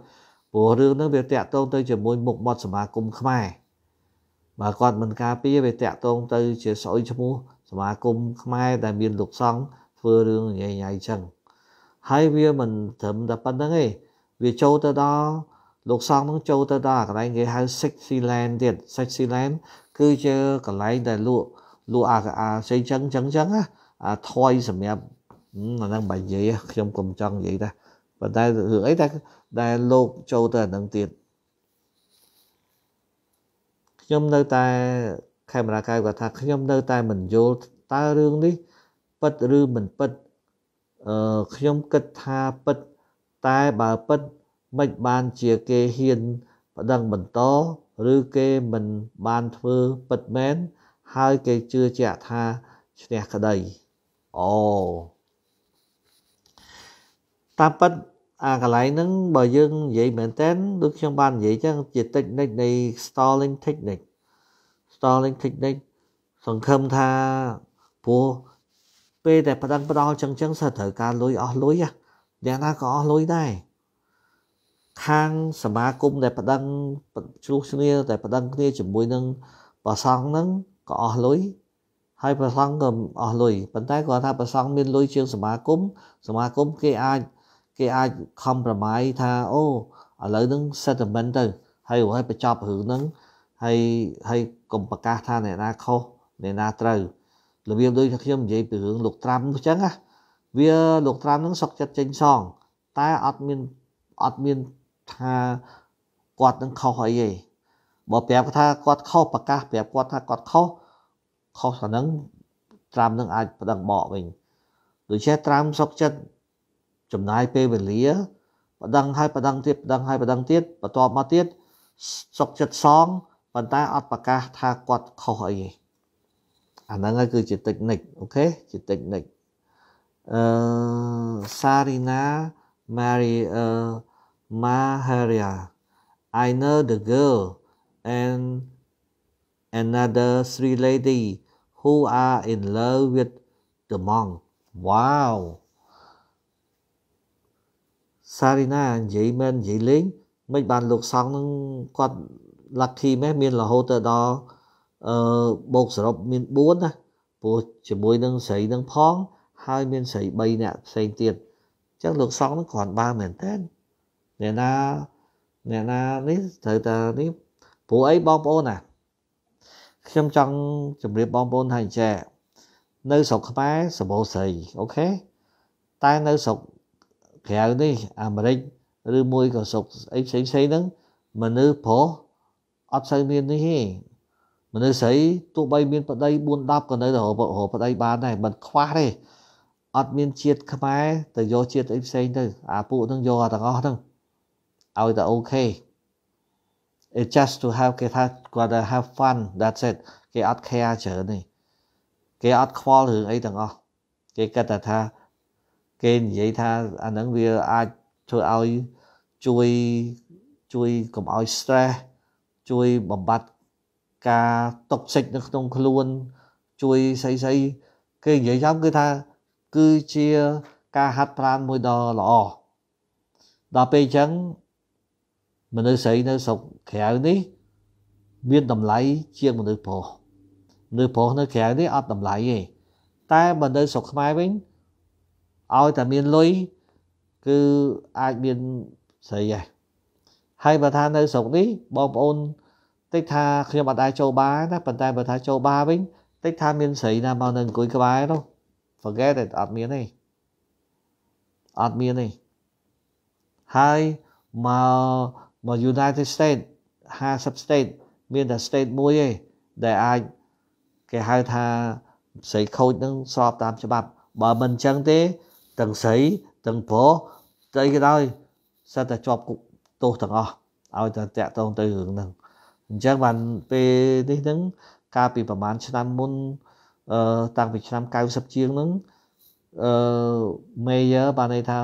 ព្រោះរឿងហ្នឹងវាតាក់ទងទៅជាមួយមុខមាត់សមាគមខ្មែរបើគាត់មិនការពារវាតាក់ទងទៅជាស្អុយឈ្មោះសមាគមខ្មែរដែលមានលោកសង្ឃធ្វើរឿងញ៉ៃញ៉ៃចឹងហើយវាមិនត្រឹមតែប៉ុណ្្នឹងទេវាចូលទៅដល់លោកសង្ឃនឹងចូលទៅដល់កន្លែងគេហៅ Sexy Land ទៀត Sexy Land គឺជាកន្លែងដែលលក់លក់អាអាផ្សេងចឹងចឹងចឹងណាអាថយសម្រាប់អាហ្នឹងបើនិយាយខ្ញុំកុំចង់និយាយដែរប៉ុន្តែរឿងអីតែដែលលោកចូលទៅអាហ្នឹងទៀតខ្ញុំនៅតែខេមរាកៅគាត់ថាខ្ញុំនៅតែមិនយល់តើរឿងនេះពិតឬមិនពិតអឺខ្ញុំគិតថាពិតតែបើពិតមិនបានជាគេហ៊ានប្តឹងបន្តឬគេមិនបានធ្វើពិតមែនហើយគេជឿជាក់ថាឈ្នះក្តីអូតាមពិតអាកន្លែងហ្នឹងបើយើងនិយាយមែនតើដូចខ្ញុំបាននិយាយចឹងជា technique នៃ stalling technique stalling technique សង្ឃឹមថាព្រោះពេលដែលប្តឹងផ្ដោចឹងចឹងសិតត្រូវការលុយអស់លុយអ្នកណាក៏អស់លុយដែរខាងសមាគមដែលប្តឹងឆ្លោះគ្នាតែប្តឹងគ្នាជាមួយនឹងប្រសងហ្នឹងក៏អស់លុយហើយប្រសង់ក៏អស់លុយប៉ុន្តែគាត់ថាប្រសង់មានលុយជាងសមាគមសមាគមគេអាចគេអាចខំប្រម៉ាយថាអូឥឡូវហ្នឹង settlement ទៅហើយឲ្យបញ្ចប់រឿងហ្នឹងហើយហើយកុំប្រកាសថាអ្នកណាខុសអ្នកណាត្រូវរបៀបដូចថាខ្ញុំនិយាយពីរឿងលោកត្រាំអញ្ចឹងណាវាលោកត្រាំហ្នឹងសក់ចិត្តចេញសង តែអត់មានអត់មានថាគាត់នឹងខុសអីទេបើប្រាប់ថាគាត់ខុសប្រកាសប្រាប់គាត់ថាគាត់ខុសខុសអាហ្នឹងត្រាំនឹងអាចប្តឹងបកវិញដូច្នេះត្រាំសុកចិត្តចំណាយពេលវេលាប្តឹងហើយប្តឹងទៀតប្តឹងហើយប្តឹងទៀតបន្ទាប់មកទៀតសុកចិត្តសងប៉ុន្តែអត់ប្រកាសថាគាត់ខុសអីទេអាហ្នឹងហើយគឺជាតិចនិចអូខេជាតិចនិចអឺសារីណា Mary អឺ Maharia I know the girl and another three lady who are in love with the monk wow សារីណានិយាយមែននិយាយលេងមិនបានលោកសង្ឃនឹងគាត់ lucky មែនមានរហូតទៅដល់អឺបូកសរុបមាន4ណាព្រោះជាមួយនឹងស្រីនឹងផងហើយមានស្រី3នាក់ផ្សេងទៀតអញ្ចឹងលោកសង្ឃនឹងគ្រាន់បានមែនតើអ្នកណាអ្នកណានេះត្រូវតែនេះព្រោះអីបងប្អូនណាខ្ញុំចង់ជម្រាបបងប្អូនថាចានៅស្រុកខ្មែរសម្បូរស្រីអូខេតែនៅស្រុកក្រៅនេះអាមេរិកឬមួយក៏ស្រុកអីផ្សេងផ្សេងហ្នឹងមនុស្សប្រុសអត់សូវមាននេះទេមនុស្សស្រីទោះបី មានប្តី4 10ក៏នៅតែរកប្តីបានដែរមិនខ្វះទេអត់មានជាតិខ្មែរ ទៅយកជាតិអីផ្សេងទៅអាពួកហ្នឹងយកទាំងអស់ហ្នឹងឲ្យតែអូខេ it just to have គេថាគាត់ទៅ have fun that's it គេអត់ care ច្រើនទេគេអត់ខ្វល់រឿងអីទាំងអស់គេគិតតែថាគេនិយាយថាអាហ្នឹងវាអាចធ្វើឲ្យជួយជួយកុំឲ្យ stress ជួយបំបត្តិការតុកសិចនៅក្នុងខ្លួនជួយស្អីស្អីគេនិយាយចាំគឺថាគឺជាការហាត់ប្រាណមួយដ៏ល្អដល់ពេលអញ្ចឹងមនុស្សស្រីនៅស្រុកក្រៅនេះមានតម្លៃជាងមនុស្សប្រុសមនុស្សប្រុសនៅក្រៅនេះអត់តម្លៃទេតែមនុស្សស្រុកខ្មែរវិញឲ្យតែមានលុយគឺអាចមានស្រីដែរហើយបើថានៅស្រុកនេះបងប្អូនតិចថាខ្ញុំអត់ដែរចូលបារណាប៉ុន្តែបើថាចូលបារវិញតិចថាមានស្រីណាមកនៅអង្គុយក្បែរនោះ forget តែអត់មានទេអត់មានទេហើយមកមក United States 50 state មានតែ state មួយទេដែលអាចគេហៅថាស្រីខូចនឹងស្របតាមច្បាប់បើមិនអញ្ចឹងទេទាំងស្រីទាំងប្រុសស្អីក៏ដោយសិតតែជាប់គុកទោសទាំងអស់ឲ្យតែតាក់ទងទៅរឿងហ្នឹងអញ្ចឹងបានពេលនេះហ្នឹងកាលពីប្រហែលឆ្នាំមុនអឺតាំងពីឆ្នាំ90ជាងហ្នឹងអឺ mayor បានន័យថា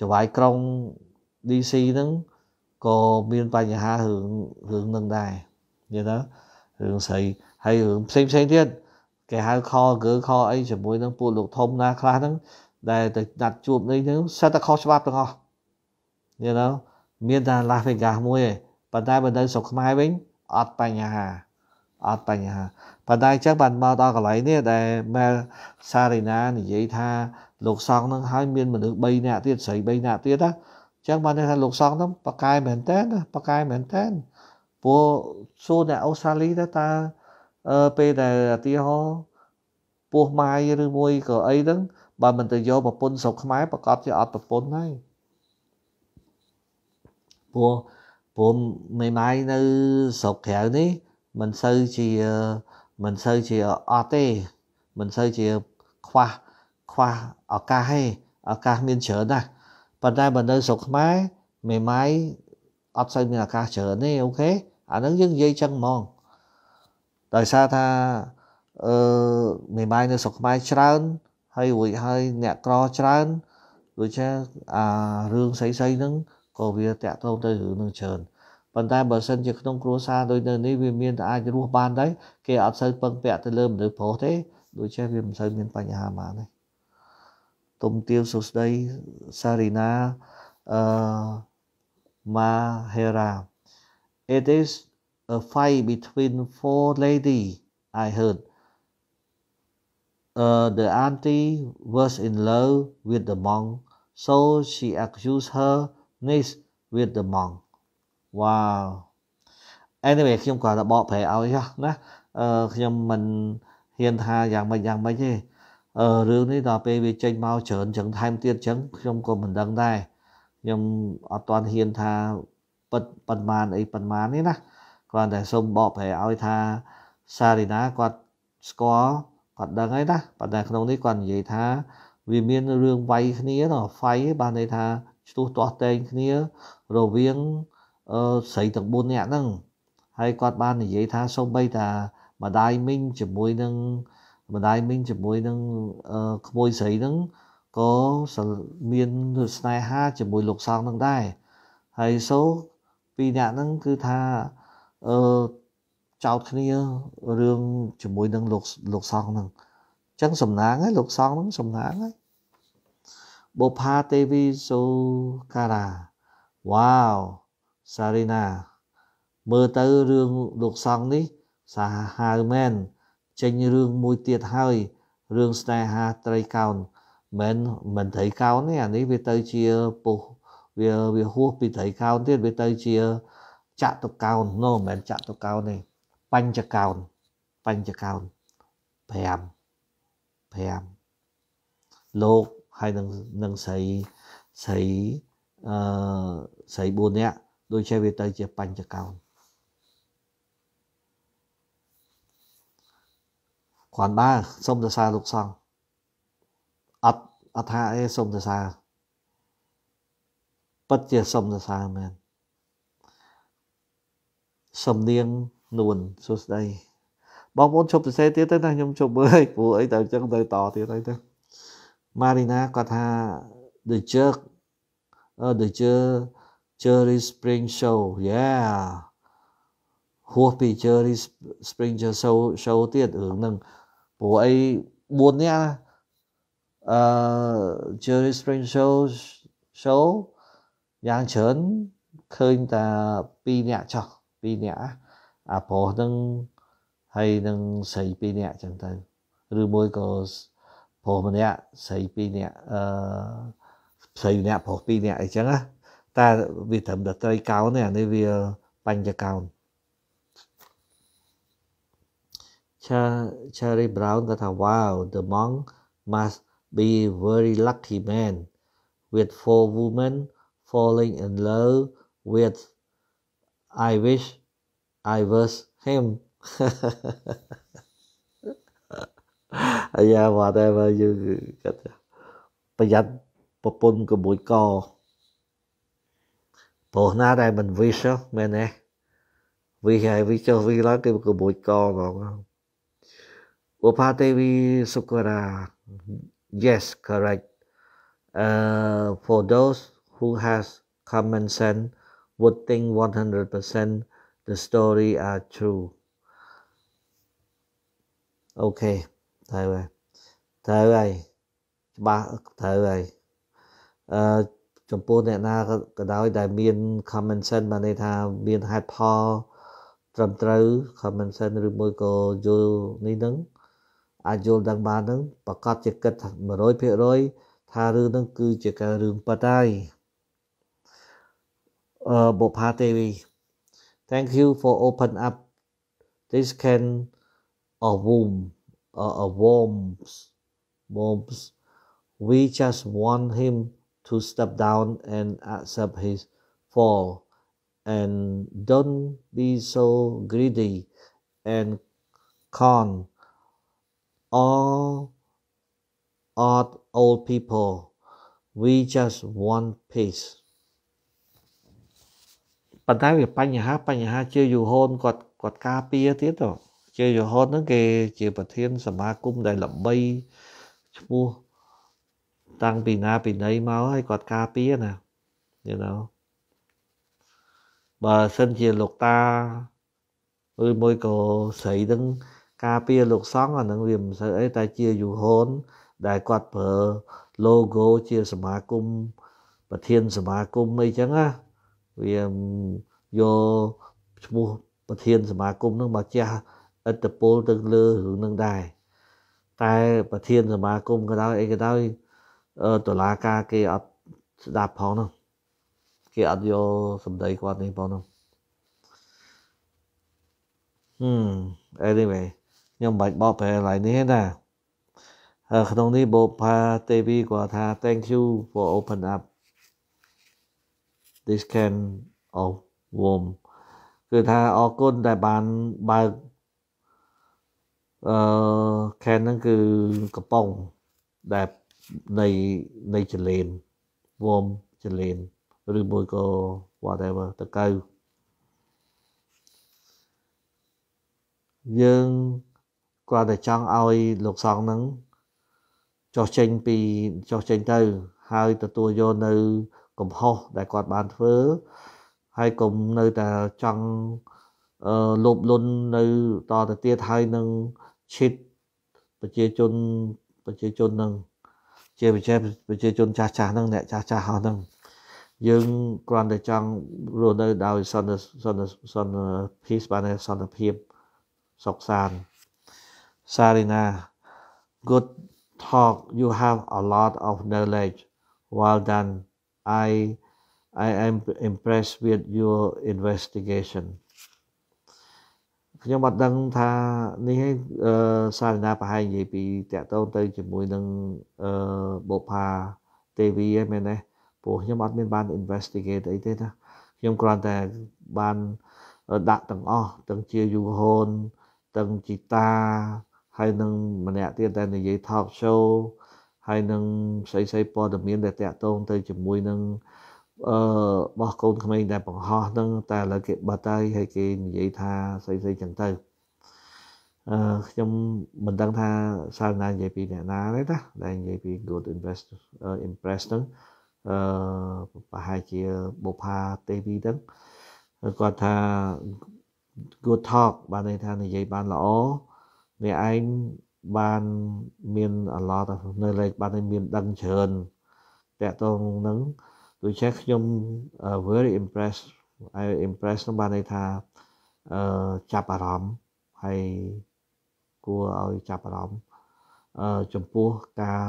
ចវាយក្រុង DC ហ្នឹងក៏មានបញ្ហារឿងរឿងនឹងដែរយល់ទេរឿងស្រីហើយរឿងផ្សេងផ្សេងទៀតគេហៅខលគឺខលអីជាមួយនឹងពួកលោកធំណាខ្លះហ្នឹងដែលទៅដាត់ជួបនេះហ្នឹងសិតតែខុសច្បាប់ទាំងអស់ you know មានតែ Las Vegas មួយឯងប៉ុន្តែបើនៅស្រុកខ្មែរវិញអត់បញ្ហាអត់បញ្ហាប៉ុន្តែអញ្ចឹងបានមកដល់កន្លែងនេះដែល Mel Sarina និយាយថាលោកសង្ឃនឹងហើយមានមនុស្ស3នាក់ទៀតស្រី3នាក់ទៀតណាចឹងបានថាលោកសង្ឃហ្នឹងប៉ាកែមែនតើណាប៉ាកែមែនតើព្រោះសួរអ្នកអូស្ត្រាលីទៅតើអឺពេលដែលឧទាហរណ៍ពោះម៉ាយឬមួយក៏អីហ្នឹងបើមិនទៅយកប្រពន្ធស្រុកខ្មែរប្រកាសជាអត់ប្រពន្ធហើយព្រោះព្រោះមេម៉ាយនៅស្រុកក្រៅនេះមិនសូវជាមិនសូវជាអត់ទេមិនសូវជាខ្វះខ្វះឱកាសទេឱកាសមានច្រើនណាស់ប៉ុន្តែបើនៅស្រុកខ្មែរមេម៉ាយអត់សូវមានឱកាសច្រើនទេអូខេអាហ្នឹងយើងនិយាយចឹងហ្មងដោយសារថាអឺមេម៉ាយនៅស្រុកខ្មែរច្រើនហើយរួចហើយអ្នកក្រច្រើនដូចជាអារឿងស្អីស្អីហ្នឹងក៏វាតាក់ទងទៅរឿងហ្នឹងច្រើនប៉ុន្តែបើសិនជាក្នុងគ្រួសារដូចនៅនេះវាមានតែអាចរស់បានដែរគេអត់សូវពឹងពាក់ទៅលើមនុស្សប្រុសទេដូចជាវាមិនសូវមានបញ្ហាបានទេ công Tiêu đây Sarina uh, Mahera. It is a fight between four lady I heard. Uh, the auntie was in love with the monk, so she accused her niece with the monk. Wow. Anyway ខ្ញុំគាត់បកប្រែឲ្យណាអឺខ្ញុំមិនហ៊ានថាយ៉ាងម៉េចយ៉ាងម៉េចទេរឿងនេះដល់ពេលវាចេញមកច្រើនចឹងថែមទៀតចឹងខ្ញុំក៏មិនដឹងដែរខ្ញុំអត់ទាន់ហ៊ានថាប៉ិតប៉ុន្មានអីប៉ុន្មាននេះណាគ្រាន់តែសូមបកប្រែឲ្យថាសារីណាគាត់ស្គាល់គាត់ដឹងហើយណាប៉ុន្តែក្នុងនេះគាត់និយាយថាវាមានរឿងវាយគ្នាណោះ fight បានន័យថាឆ្ទុះទាស់តែងគ្នារវាងអឺស្រីទាំង4នាក់ហ្នឹងហើយគាត់បាននិយាយថាសូម្បីតាម្ដាយមីងជាមួយនឹងអឺម្ដាយមីងជាមួយនឹងក្មួយស្រីហ្នឹងក៏មានស្នេហាជាមួយលោកសង្ឃហ្នឹងដែរហើយសូពីរអ្នកហ្នឹងគឺថាអឺចោតគ្នារឿងជាមួយនឹងលោកលោកសង្ឃហ្នឹងអញ្ចឹងសំណាងហើយលោកសង្ឃហ្នឹងសំណាងហើយបុផាទេវីសូការ៉ាវ៉ាវសារីណាមើលទៅរឿងលោកសង្ឃនេះសាហាវមែនចេញរឿងមួយទៀតហើយរឿងស្នេហាត្រីកោណមិនមិនត្រីកោណទេអានេះវាទៅជាពុះវាវាហួសពីត្រីកោណទៀតវាទៅជាចតុកោណណូមិនមែនចតុកោណទេបញ្ចកោណបញ្ចកោណ5 5លោកហើយនឹងនឹងស្រីស្រីអឺស្រី4នាក់ដូចជាវាទៅជាបញ្ចកោណគ្រាន់ដើរសូមទៅសារលោកសង្ឃអត់អត់ថាអីសូមទៅសារពិតជាសូមទៅសារមែនសំនៀងនួនសួស្ដីបងប្អូនជប់សរសេរទៀតទៅណាខ្ញុំជប់មើលឲ្យព្រោះអីទៅចឹងទៅតទៀតហើយទៅ Marina គាត់ថា the jerk uh, the jerk Jerry Spring show yeah ហួសពី Jerry Spring show show ទៀតរឿងហ្នឹងព្រោះអី4នាក់អឺ Jerry Spring Show show យ៉ាងច្រើនឃើញតែ2នាក់ចោះ2នាក់អាប្រុសនឹងហើយនឹងស្រី2នាក់ចឹងទៅឬមួយក៏ប្រុសម្នាក់ស្រី2នាក់អឺស្រីម្នាក់ប្រុស2នាក់អីចឹងណាតែវាត្រឹមតែត្រីកោនទេអានេះវាបញ្ចកោន Charlie Brown that wow, the monk must be very lucky man, with four women falling in love with. I wish I was him. yeah, whatever you get. ប្រយ័ត្នប្រពន្ធក្បួយកព្រោះណាដែលមិន wish មែនទេ eh. wish ហើយ wish ចុះ wish ឡើងគេក្បួយកហ្មង Upadevi Sukara. Yes, correct. Uh, for those who has common sense would think 100% the story are true. Okay, thầy ơi. Thầy ơi. Bà, thầy ơi. Uh, ចំពោះអ្នកណាក៏ដោយដែលមាន common sense បានន័យថាមានហេតុផលត្រឹមត្រូវ common sense ឬមួយក៏យល់នេះនឹង ajol dang ma nang pakat che kat ma roi pe roi tha rư nang cư che ka rương patai uh, ờ, bộ pha TV thank you for open up this can of womb uh, ờ, of worms worms we just want him to step down and accept his fall and don't be so greedy and con all odd old people. We just want peace. ប៉ុន្តែវាបញ្ហាបញ្ហាជាយូហូនគាត់គាត់ការពារទៀតទៅជាយូហូនហ្នឹងគេជាប្រធានសមាគមដែលល្បីឈ្មោះតាំងពីណាពីណីមកហើយគាត់ការពារណា you know បើសិនជាលោកតាឬមួយក៏ស្រីហ្នឹងការពារលោកសង្ឃអានឹងវាមិនសូវអីតែជាយូហនដែលគាត់ប្រើ logo ជាសមាគមប្រធានសមាគមអីចឹងណាវាយកឈ្មោះប្រធានសមាគមនឹងមកជះឥទ្ធិពលទៅលើរឿងនឹងដែរតែប្រធានសមាគមក៏ដោយអីក៏ដោយតឡាការគេអត់ស្ដាប់ផងនោះគេអត់យកសម្ដីគាត់នេះផងនោះ Hmm. Anyway. ยังบบอไปอะไรนี้นะขนมนี้โบพาเตวีกว่าทา thank you for open up this can of warm คือทาออกก้นแต่บานบาเอ่อแคนนั่นคือกระป๋องแบบในในเจลนวอมเจลนหรือบุยก็ว่าแต่ว่าตะกายยังគាត់តែចង់ឲ្យលោកសង្ឃហ្នឹងចោះចេញពីចោះចេញទៅហើយទទួលយកនៅកំហុសដែលគាត់បានធ្វើហើយកុំនៅតែចង់អឺលោភលន់នៅតទៅទៀតហើយនឹងឈិតប្រជាជនប្រជាជននឹងជាប្រជាប្រជាជនចាស់ចាស់នឹងអ្នកចាស់ចាស់ហោះនឹងយើងគ្រាន់តែចង់រស់នៅដោយសន្តិសន្តិសន្តិភាពបានសន្តិភាពសុខសាន្ត Sarina, good talk. You have a lot of knowledge. Well done. I, I am impressed with your investigation. ខ្ញុំអត់ដឹងថានេះឯងសារណាប្រហែលនិយាយពីតកតទៅជាមួយនឹងអឺបុផាទេវីឯងមែនទេព្រោះខ្ញុំអត់មានបាន investigate អីទេណាខ្ញុំគ្រាន់តែបានដាក់ទាំងអស់ទាំងជាយូហូនទាំងជីតាហើយនឹងម្នាក់ទៀតដែលនិយាយ talk show ហើយនឹងផ្សេងផ្សេងព័ត៌មានដែលតាក់ទងទៅជាមួយនឹងអឺបោះកូនក្មេងដែលបង្ហោះហ្នឹងតែឥឡូវគេបាត់ហើយហើយគេនិយាយថាផ្សេងផ្សេងចឹងទៅអឺខ្ញុំមិនដឹងថាសារណានិយាយពីអ្នកណាទេណាដែលនិយាយពី good invest impress ហ្នឹងអឺប្រហែលជាបុផាទេវីហ្នឹងគាត់ថា good talk បានន័យថានិយាយបានល្អអ្នកឯងបានមានអាឡតនៅលេខបានមានដឹងច្រើនតកតងនឹងដូច្នេះខ្ញុំ very impressed I impress នឹងបានន័យថាអឺចាប់អារម្មណ៍ហើយគួរឲ្យចាប់អារម្មណ៍អឺចំពោះការ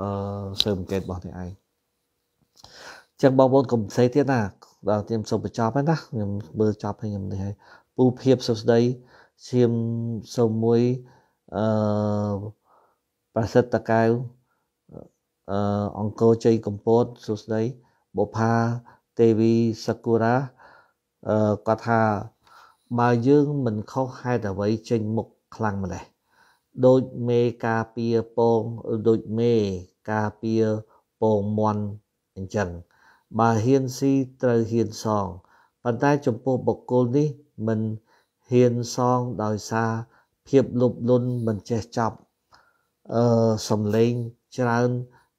អឺសើមកេតរបស់អ្នកឯងចឹងបងប្អូនកុំសេទៀតណាដល់ខ្ញុំសូមបញ្ចប់ហើយណាខ្ញុំមើលចប់ហើយខ្ញុំនេះហើយពូភាពសុស្ដីសៀមសុំមួយអឺប្រសិទ្ធកៅអឺអង្គរជ័យកម្ពុជាសួស្ដីបុផាទេវីសាគូរ៉ាអឺគាត់ថាបើយើងមិនខុសហេតុអ្វីចេញមុខខ្លាំងម្ល៉េះដូចមេការពារពងដូចមេការពារពងមន់អញ្ចឹងបើហ៊ានស៊ីត្រូវហ៊ានសងប៉ុន្តែចំពោះបុគ្គលនេះមិនហ៊ានសងដោយសារភាពលប់លន់មិនចេះចប់អឺសំឡេងច្រើន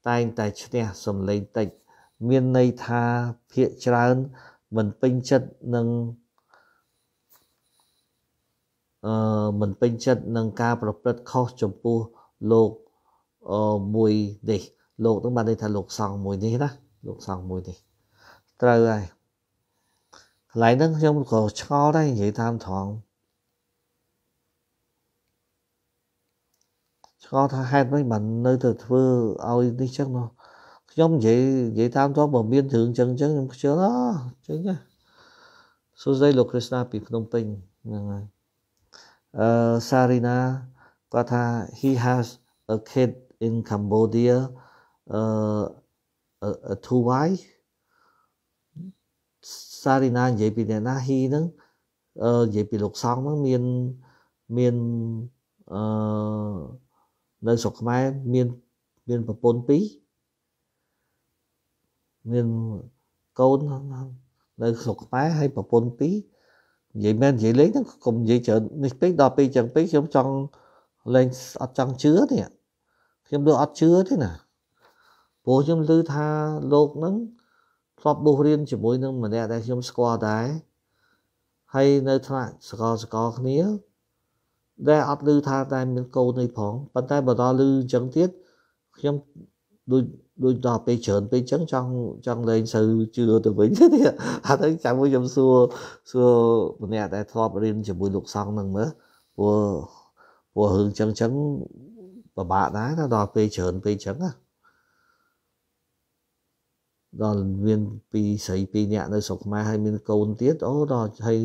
តែងតែឈ្នះសំឡេងតិចមានន័យថាភាកច្រើនមិនពេញចិត្តនឹងអឺមិនពេញចិត្តនឹងការប្រព្រឹត្តខុសចំពោះលោកអឺមួយនេះលោកនឹងបានន័យថាលោកសង្ឃមួយនេះណាលោកសង្ឃមួយនេះត្រូវហើយ lại cho cho đây vậy 嚟得咁個初咧嘢擔堂，初他 hai mấy mình nơi từ vừa ao đi chắc nó giống vậy vậy tam thoát bằng biên thường chân chân trong chưa đó chứ nhá số dây lục Krishna bị Phnom tình, uh, Sarina có Quatha he has a kid in Cambodia uh, a, a two wife សារីណានិយាយពីអ្នកណាហ៊ីហ្នឹងអឺនិយាយពីលោកសង្ឃហ្នឹងមានមានអឺនៅស្រុកខ្មែរមានមានប្រពន្ធពីរមានកូននៅស្រុកខ្មែរហើយប្រពន្ធពីរនិយាយមែននិយាយលេងហ្នឹងកុំនិយាយច្រើននេះពេកដល់ពេលចឹងពេកខ្ញុំចង់លេងអត់ចង់ជឿទេខ្ញុំលើអត់ជឿទេណាព្រោះខ្ញុំឮថាលោកហ្នឹងធ្លាប់បួសរៀនជាមួយនឹងម្នាក់ដែលខ្ញុំស្គាល់ដែរហើយនៅថ្នាក់សកលសកលគ្នាដែលអត់ឮថាតែមានកូននេះផងប៉ុន្តែបើដល់ឮអញ្ចឹងទៀតខ្ញុំដូចដូចដល់ពេលច្រើនពេកអញ្ចឹងចង់ចង់លេងសូវជឿទៅវិញទេអត់ទៅចាំមួយខ្ញុំសួរសួរម្នាក់ដែលធ្លាប់រៀនជាមួយលោកសង្ឃនឹងមើលព្រោះព្រោះរឿងអញ្ចឹងអញ្ចឹងពិបាកដែរដល់ពេលច្រើនពេកអញ្ចឹងណាដល់មានពីស្រីពីរនាក់នៅស្រុកខ្មែរហើយមានកូនទៀតអូដល់ហើយ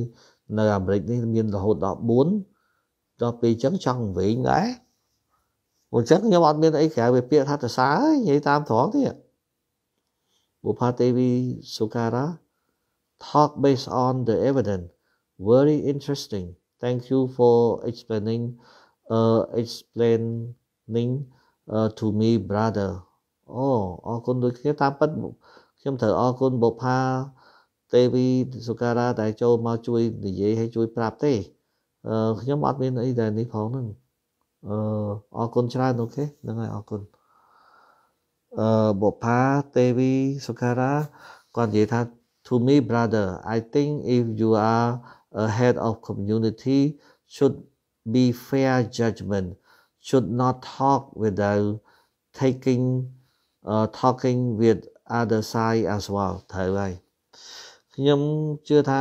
នៅអាមេរិកនេះមានរហូត14ដល់ពេលអញ្ចឹងចង់វិញដែរអញ្ចឹងខ្ញុំអត់មានអីក្រៅពីពាក្យថាសរសើរនិយាយតាមត្រង់ទៀតបុផាទេវីសុការ៉ា talk based on the evidence very interesting thank you for explaining uh explaining uh, to me brother អូអរគុណដូចគ្នាតាមពិត ra ra tại mà chui chui ờ, nhóm ấy còn ខ្ញុំត្រូវអរគុណបុផាទេវីសុការ៉ាដែលចូលមកជួយនិយាយហើយជួយប្រាប់ទេអឺខ្ញុំអត់មានអីដែលនេះផងហ្នឹងអឺអរគុណច្រើនអូខេហ្នឹងហើយអរគុណអឺបុផាទេវីសុការ៉ាគាត់និយាយថា to me brother i think if you are a head of community should be fair judgment should not talk without taking uh, talking with other side as well ត្រូវហើយខ្ញុំជឿថា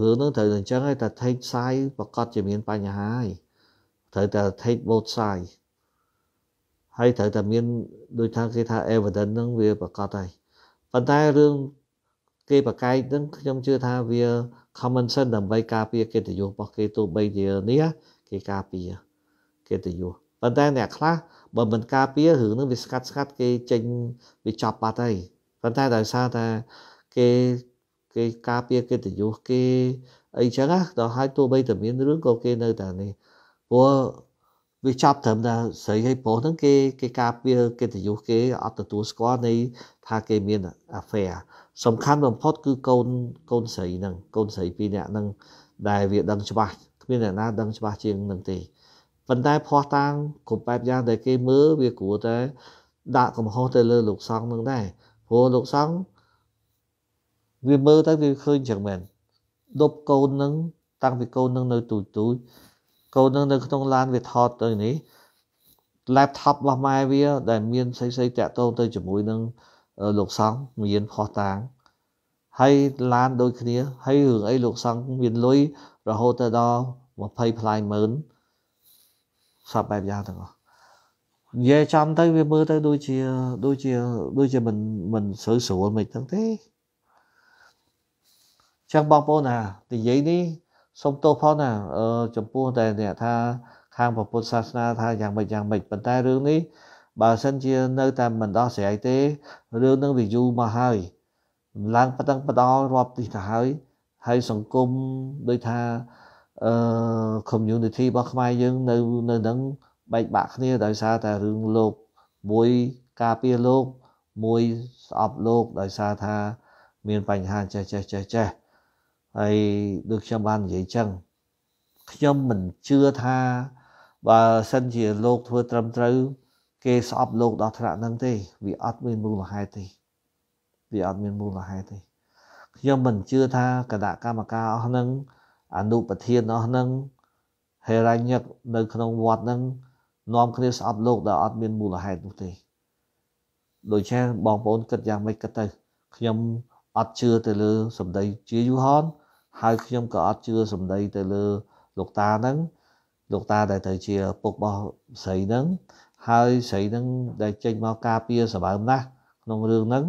រឿងហ្នឹងត្រូវតែអញ្ចឹងហើយតែ take side ប្រកាសជាមានបញ្ហាហើយត្រូវតែ take both side ហើយត្រូវតែមានដូចថាគេថា evidence ហ្នឹងវាប្រកាសហើយប៉ុន្តែរឿងគេប្រកែកហ្នឹង ខ្ញុំជឿថាវា common sense ដើម្បីការពារកិត្តិយសរបស់គេទោះបីជានេះគេការពារកិត្តិយសប៉ុន្តែអ្នកខ្លះបើមិនការពាររឿងនឹងវាស្កាត់ស្កាត់គេចេញវាចប់បាត់ហើយប៉ុន្តែដោយសារតែគេគេការពារកិត្តិយសគេអីចឹងណាដល់ហើយទោះបីតែមានរឿងក៏គេនៅតែនេះព្រោះវាចាប់ត្រឹមតែស្រីហើយប្រុសហ្នឹងគេគេការពារកិត្តិយសគេអត់ទទួលស្គាល់នៃថាគេមាន affair សំខាន់បំផុតគឺកូនកូនស្រីហ្នឹងកូនស្រីពីរនាក់ហ្នឹងដែលវាដឹងច្បាស់គ្មានអ្នកណាដឹងច្បាស់ជាងនឹងទេប៉ុន្តែភ័ស្តុតាងគ្រប់បែបយ៉ាងដែលគេមើលវាគួរតែដាក់កំហុសទៅលើលោកសង្ឃនឹងដែរព្រោះលោកសង្ឃវាមើលទៅវាឃើញចឹងមែនដប់កូននឹងតាំងពីកូននឹងនៅទូចទូចកូននឹងនៅក្នុងឡានវាថតទៅនេះ laptop របស់ម៉ែវាដែលមានផ្សេងផ្សេងតាក់ទងទៅជាមួយនឹងលោកសង្ឃមានផោះតាងហើយឡានដូចគ្នាហើយរឿងអីលោកសង្ឃមានលុយរហូតទៅដល់20ប្លាយម៉ឺនសពបែបយ៉ាងទាំងអស់និយាយចំទៅវាមើលទៅដូចជាដូចជាដូចជាមិនមិនស្រួលស្រួលមិនទាំងទេចឹងបងប្អូនណានិយាយនេះសូមទោសផងណាអឺចំពោះតែអ្នកថាខាងពុទ្ធសាសនាថាយ៉ាងម៉េចយ៉ាងម៉េចប៉ុន្តែរឿងនេះបើសិនជានៅតែមិនដោះស្រាយទេរឿងនឹងវាយូរមកហើយឡើងប៉តឹងបដលរាប់ទីទៅហើយហើយសង្គមដូចថាអឺ community របស់ខ្មែរយើងនៅនៅនឹងបែកបាក់គ្នាដោយសារតែរឿងលោកមួយការពារលោកមួយស្អប់លោកដោយសារថា មានបញ្ហាចេះចេះចេះចេះហើយដូចខ្ញុំបាននិយាយចឹងខ្ញុំមិនជឿថាបើសិនជាលោកធ្វើត្រឹមត្រូវគេស្អប់លោកដល់ថ្នាក់ហ្នឹងទេវាអត់មានមូលហេតុទេវាអត់មានមូលហេតុទេខ្ញុំមិនជឿថាគណៈកម្មការអស់ហ្នឹងអនុប្រធានអស់ហ្នឹងហេរញ្ញិកនៅក្នុងវត្តហ្នឹងនាំគ្នាស្អប់លោកដែលអត់មានមូលហេតុនោះទេដូច្នេះបងប្អូនគិតយ៉ាងម៉េចគិតទៅខ្ញុំអត់ជឿទៅលើសម្ដីជាយូហនហើយខ្ញុំក៏អត់ជឿសម្ដីទៅលើលោកតាហ្នឹងលោកតាដែលទៅជាពុករបស់ស្រីហ្នឹងហើយស្រីហ្នឹងដែលចេញមកការពារសម្បើមណាស់ក្នុងរឿងហ្នឹង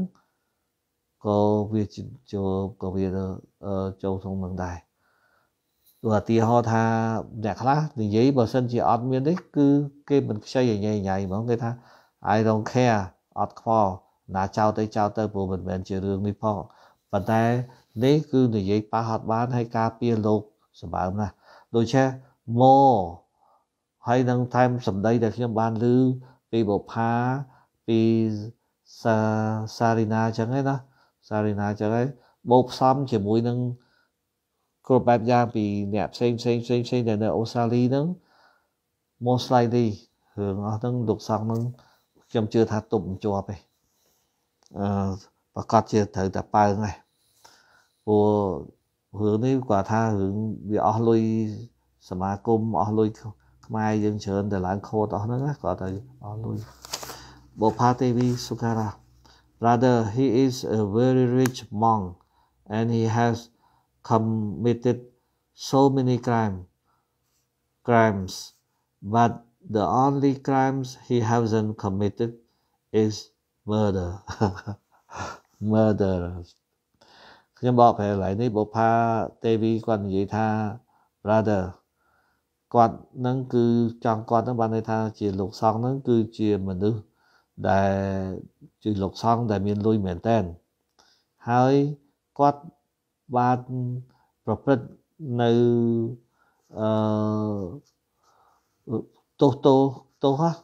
ក៏វាចូលក៏វាចូលក្នុងនឹងដែរឧទាហរណ៍ថាអ្នកខ្លះនិយាយបើសិនជាអត់មានទេគឺគេមិនខ្ចីញ៉ៃញ៉ៃហ្មងគេថា I don't care អត់ខ្វល់ណាចោលទៅចោលទៅព្រោះមិនមែនជារឿងនេះផងប៉ុន្តែនេះគឺនិយាយប៉ះអត់បានហើយការពៀលោកសម្បើមណាស់ដូច្នេះ more ហើយនឹងថែមសម្ដីដែលខ្ញុំបានឮពីបុផាពីសាសារីណាចឹងហ្នឹងណាសារីណាចឹងហ្នឹងបូកផ្សំជាមួយនឹងគ្រប់បែបយ៉ាងពីអ្នកផ្សេងផ្សេងផ្សេងផ្សេងដែលនៅអូស្ត្រាលីហ្នឹង most likely រឿងអស់ហ្នឹងលោកសង្ឃហ្នឹងខ្ញុំជឿថាទប់មិនជាប់ទេអឺប្រកាសជាត្រូវតែប៉ើងឯងព្រោះរឿងនេះគាត់ថារឿងវាអស់លុយសមាគមអស់លុយខ្មែរយើងច្រើនតែឡើងខូតអស់ហ្នឹងគាត់ទៅអស់លុយបុផាទេវីសុខារា Rather he is a very rich monk and he has committed so many crime, crimes, but the only crimes he hasn't committed is murder. murder. ខ្ញុំបកប្រែឡើយនេះបុផាទេវីគាត់និយាយថា brother គាត់នឹងគឺចង់គាត់នឹងបានន័យថាជាលោកសង្ឃនឹងគឺជាមនុស្សដែលជាលោកសង្ឃដែលមានលុយមែនតែនហើយគាត់បានប្រព្រឹត្តនៅអឺទោសទោសទោស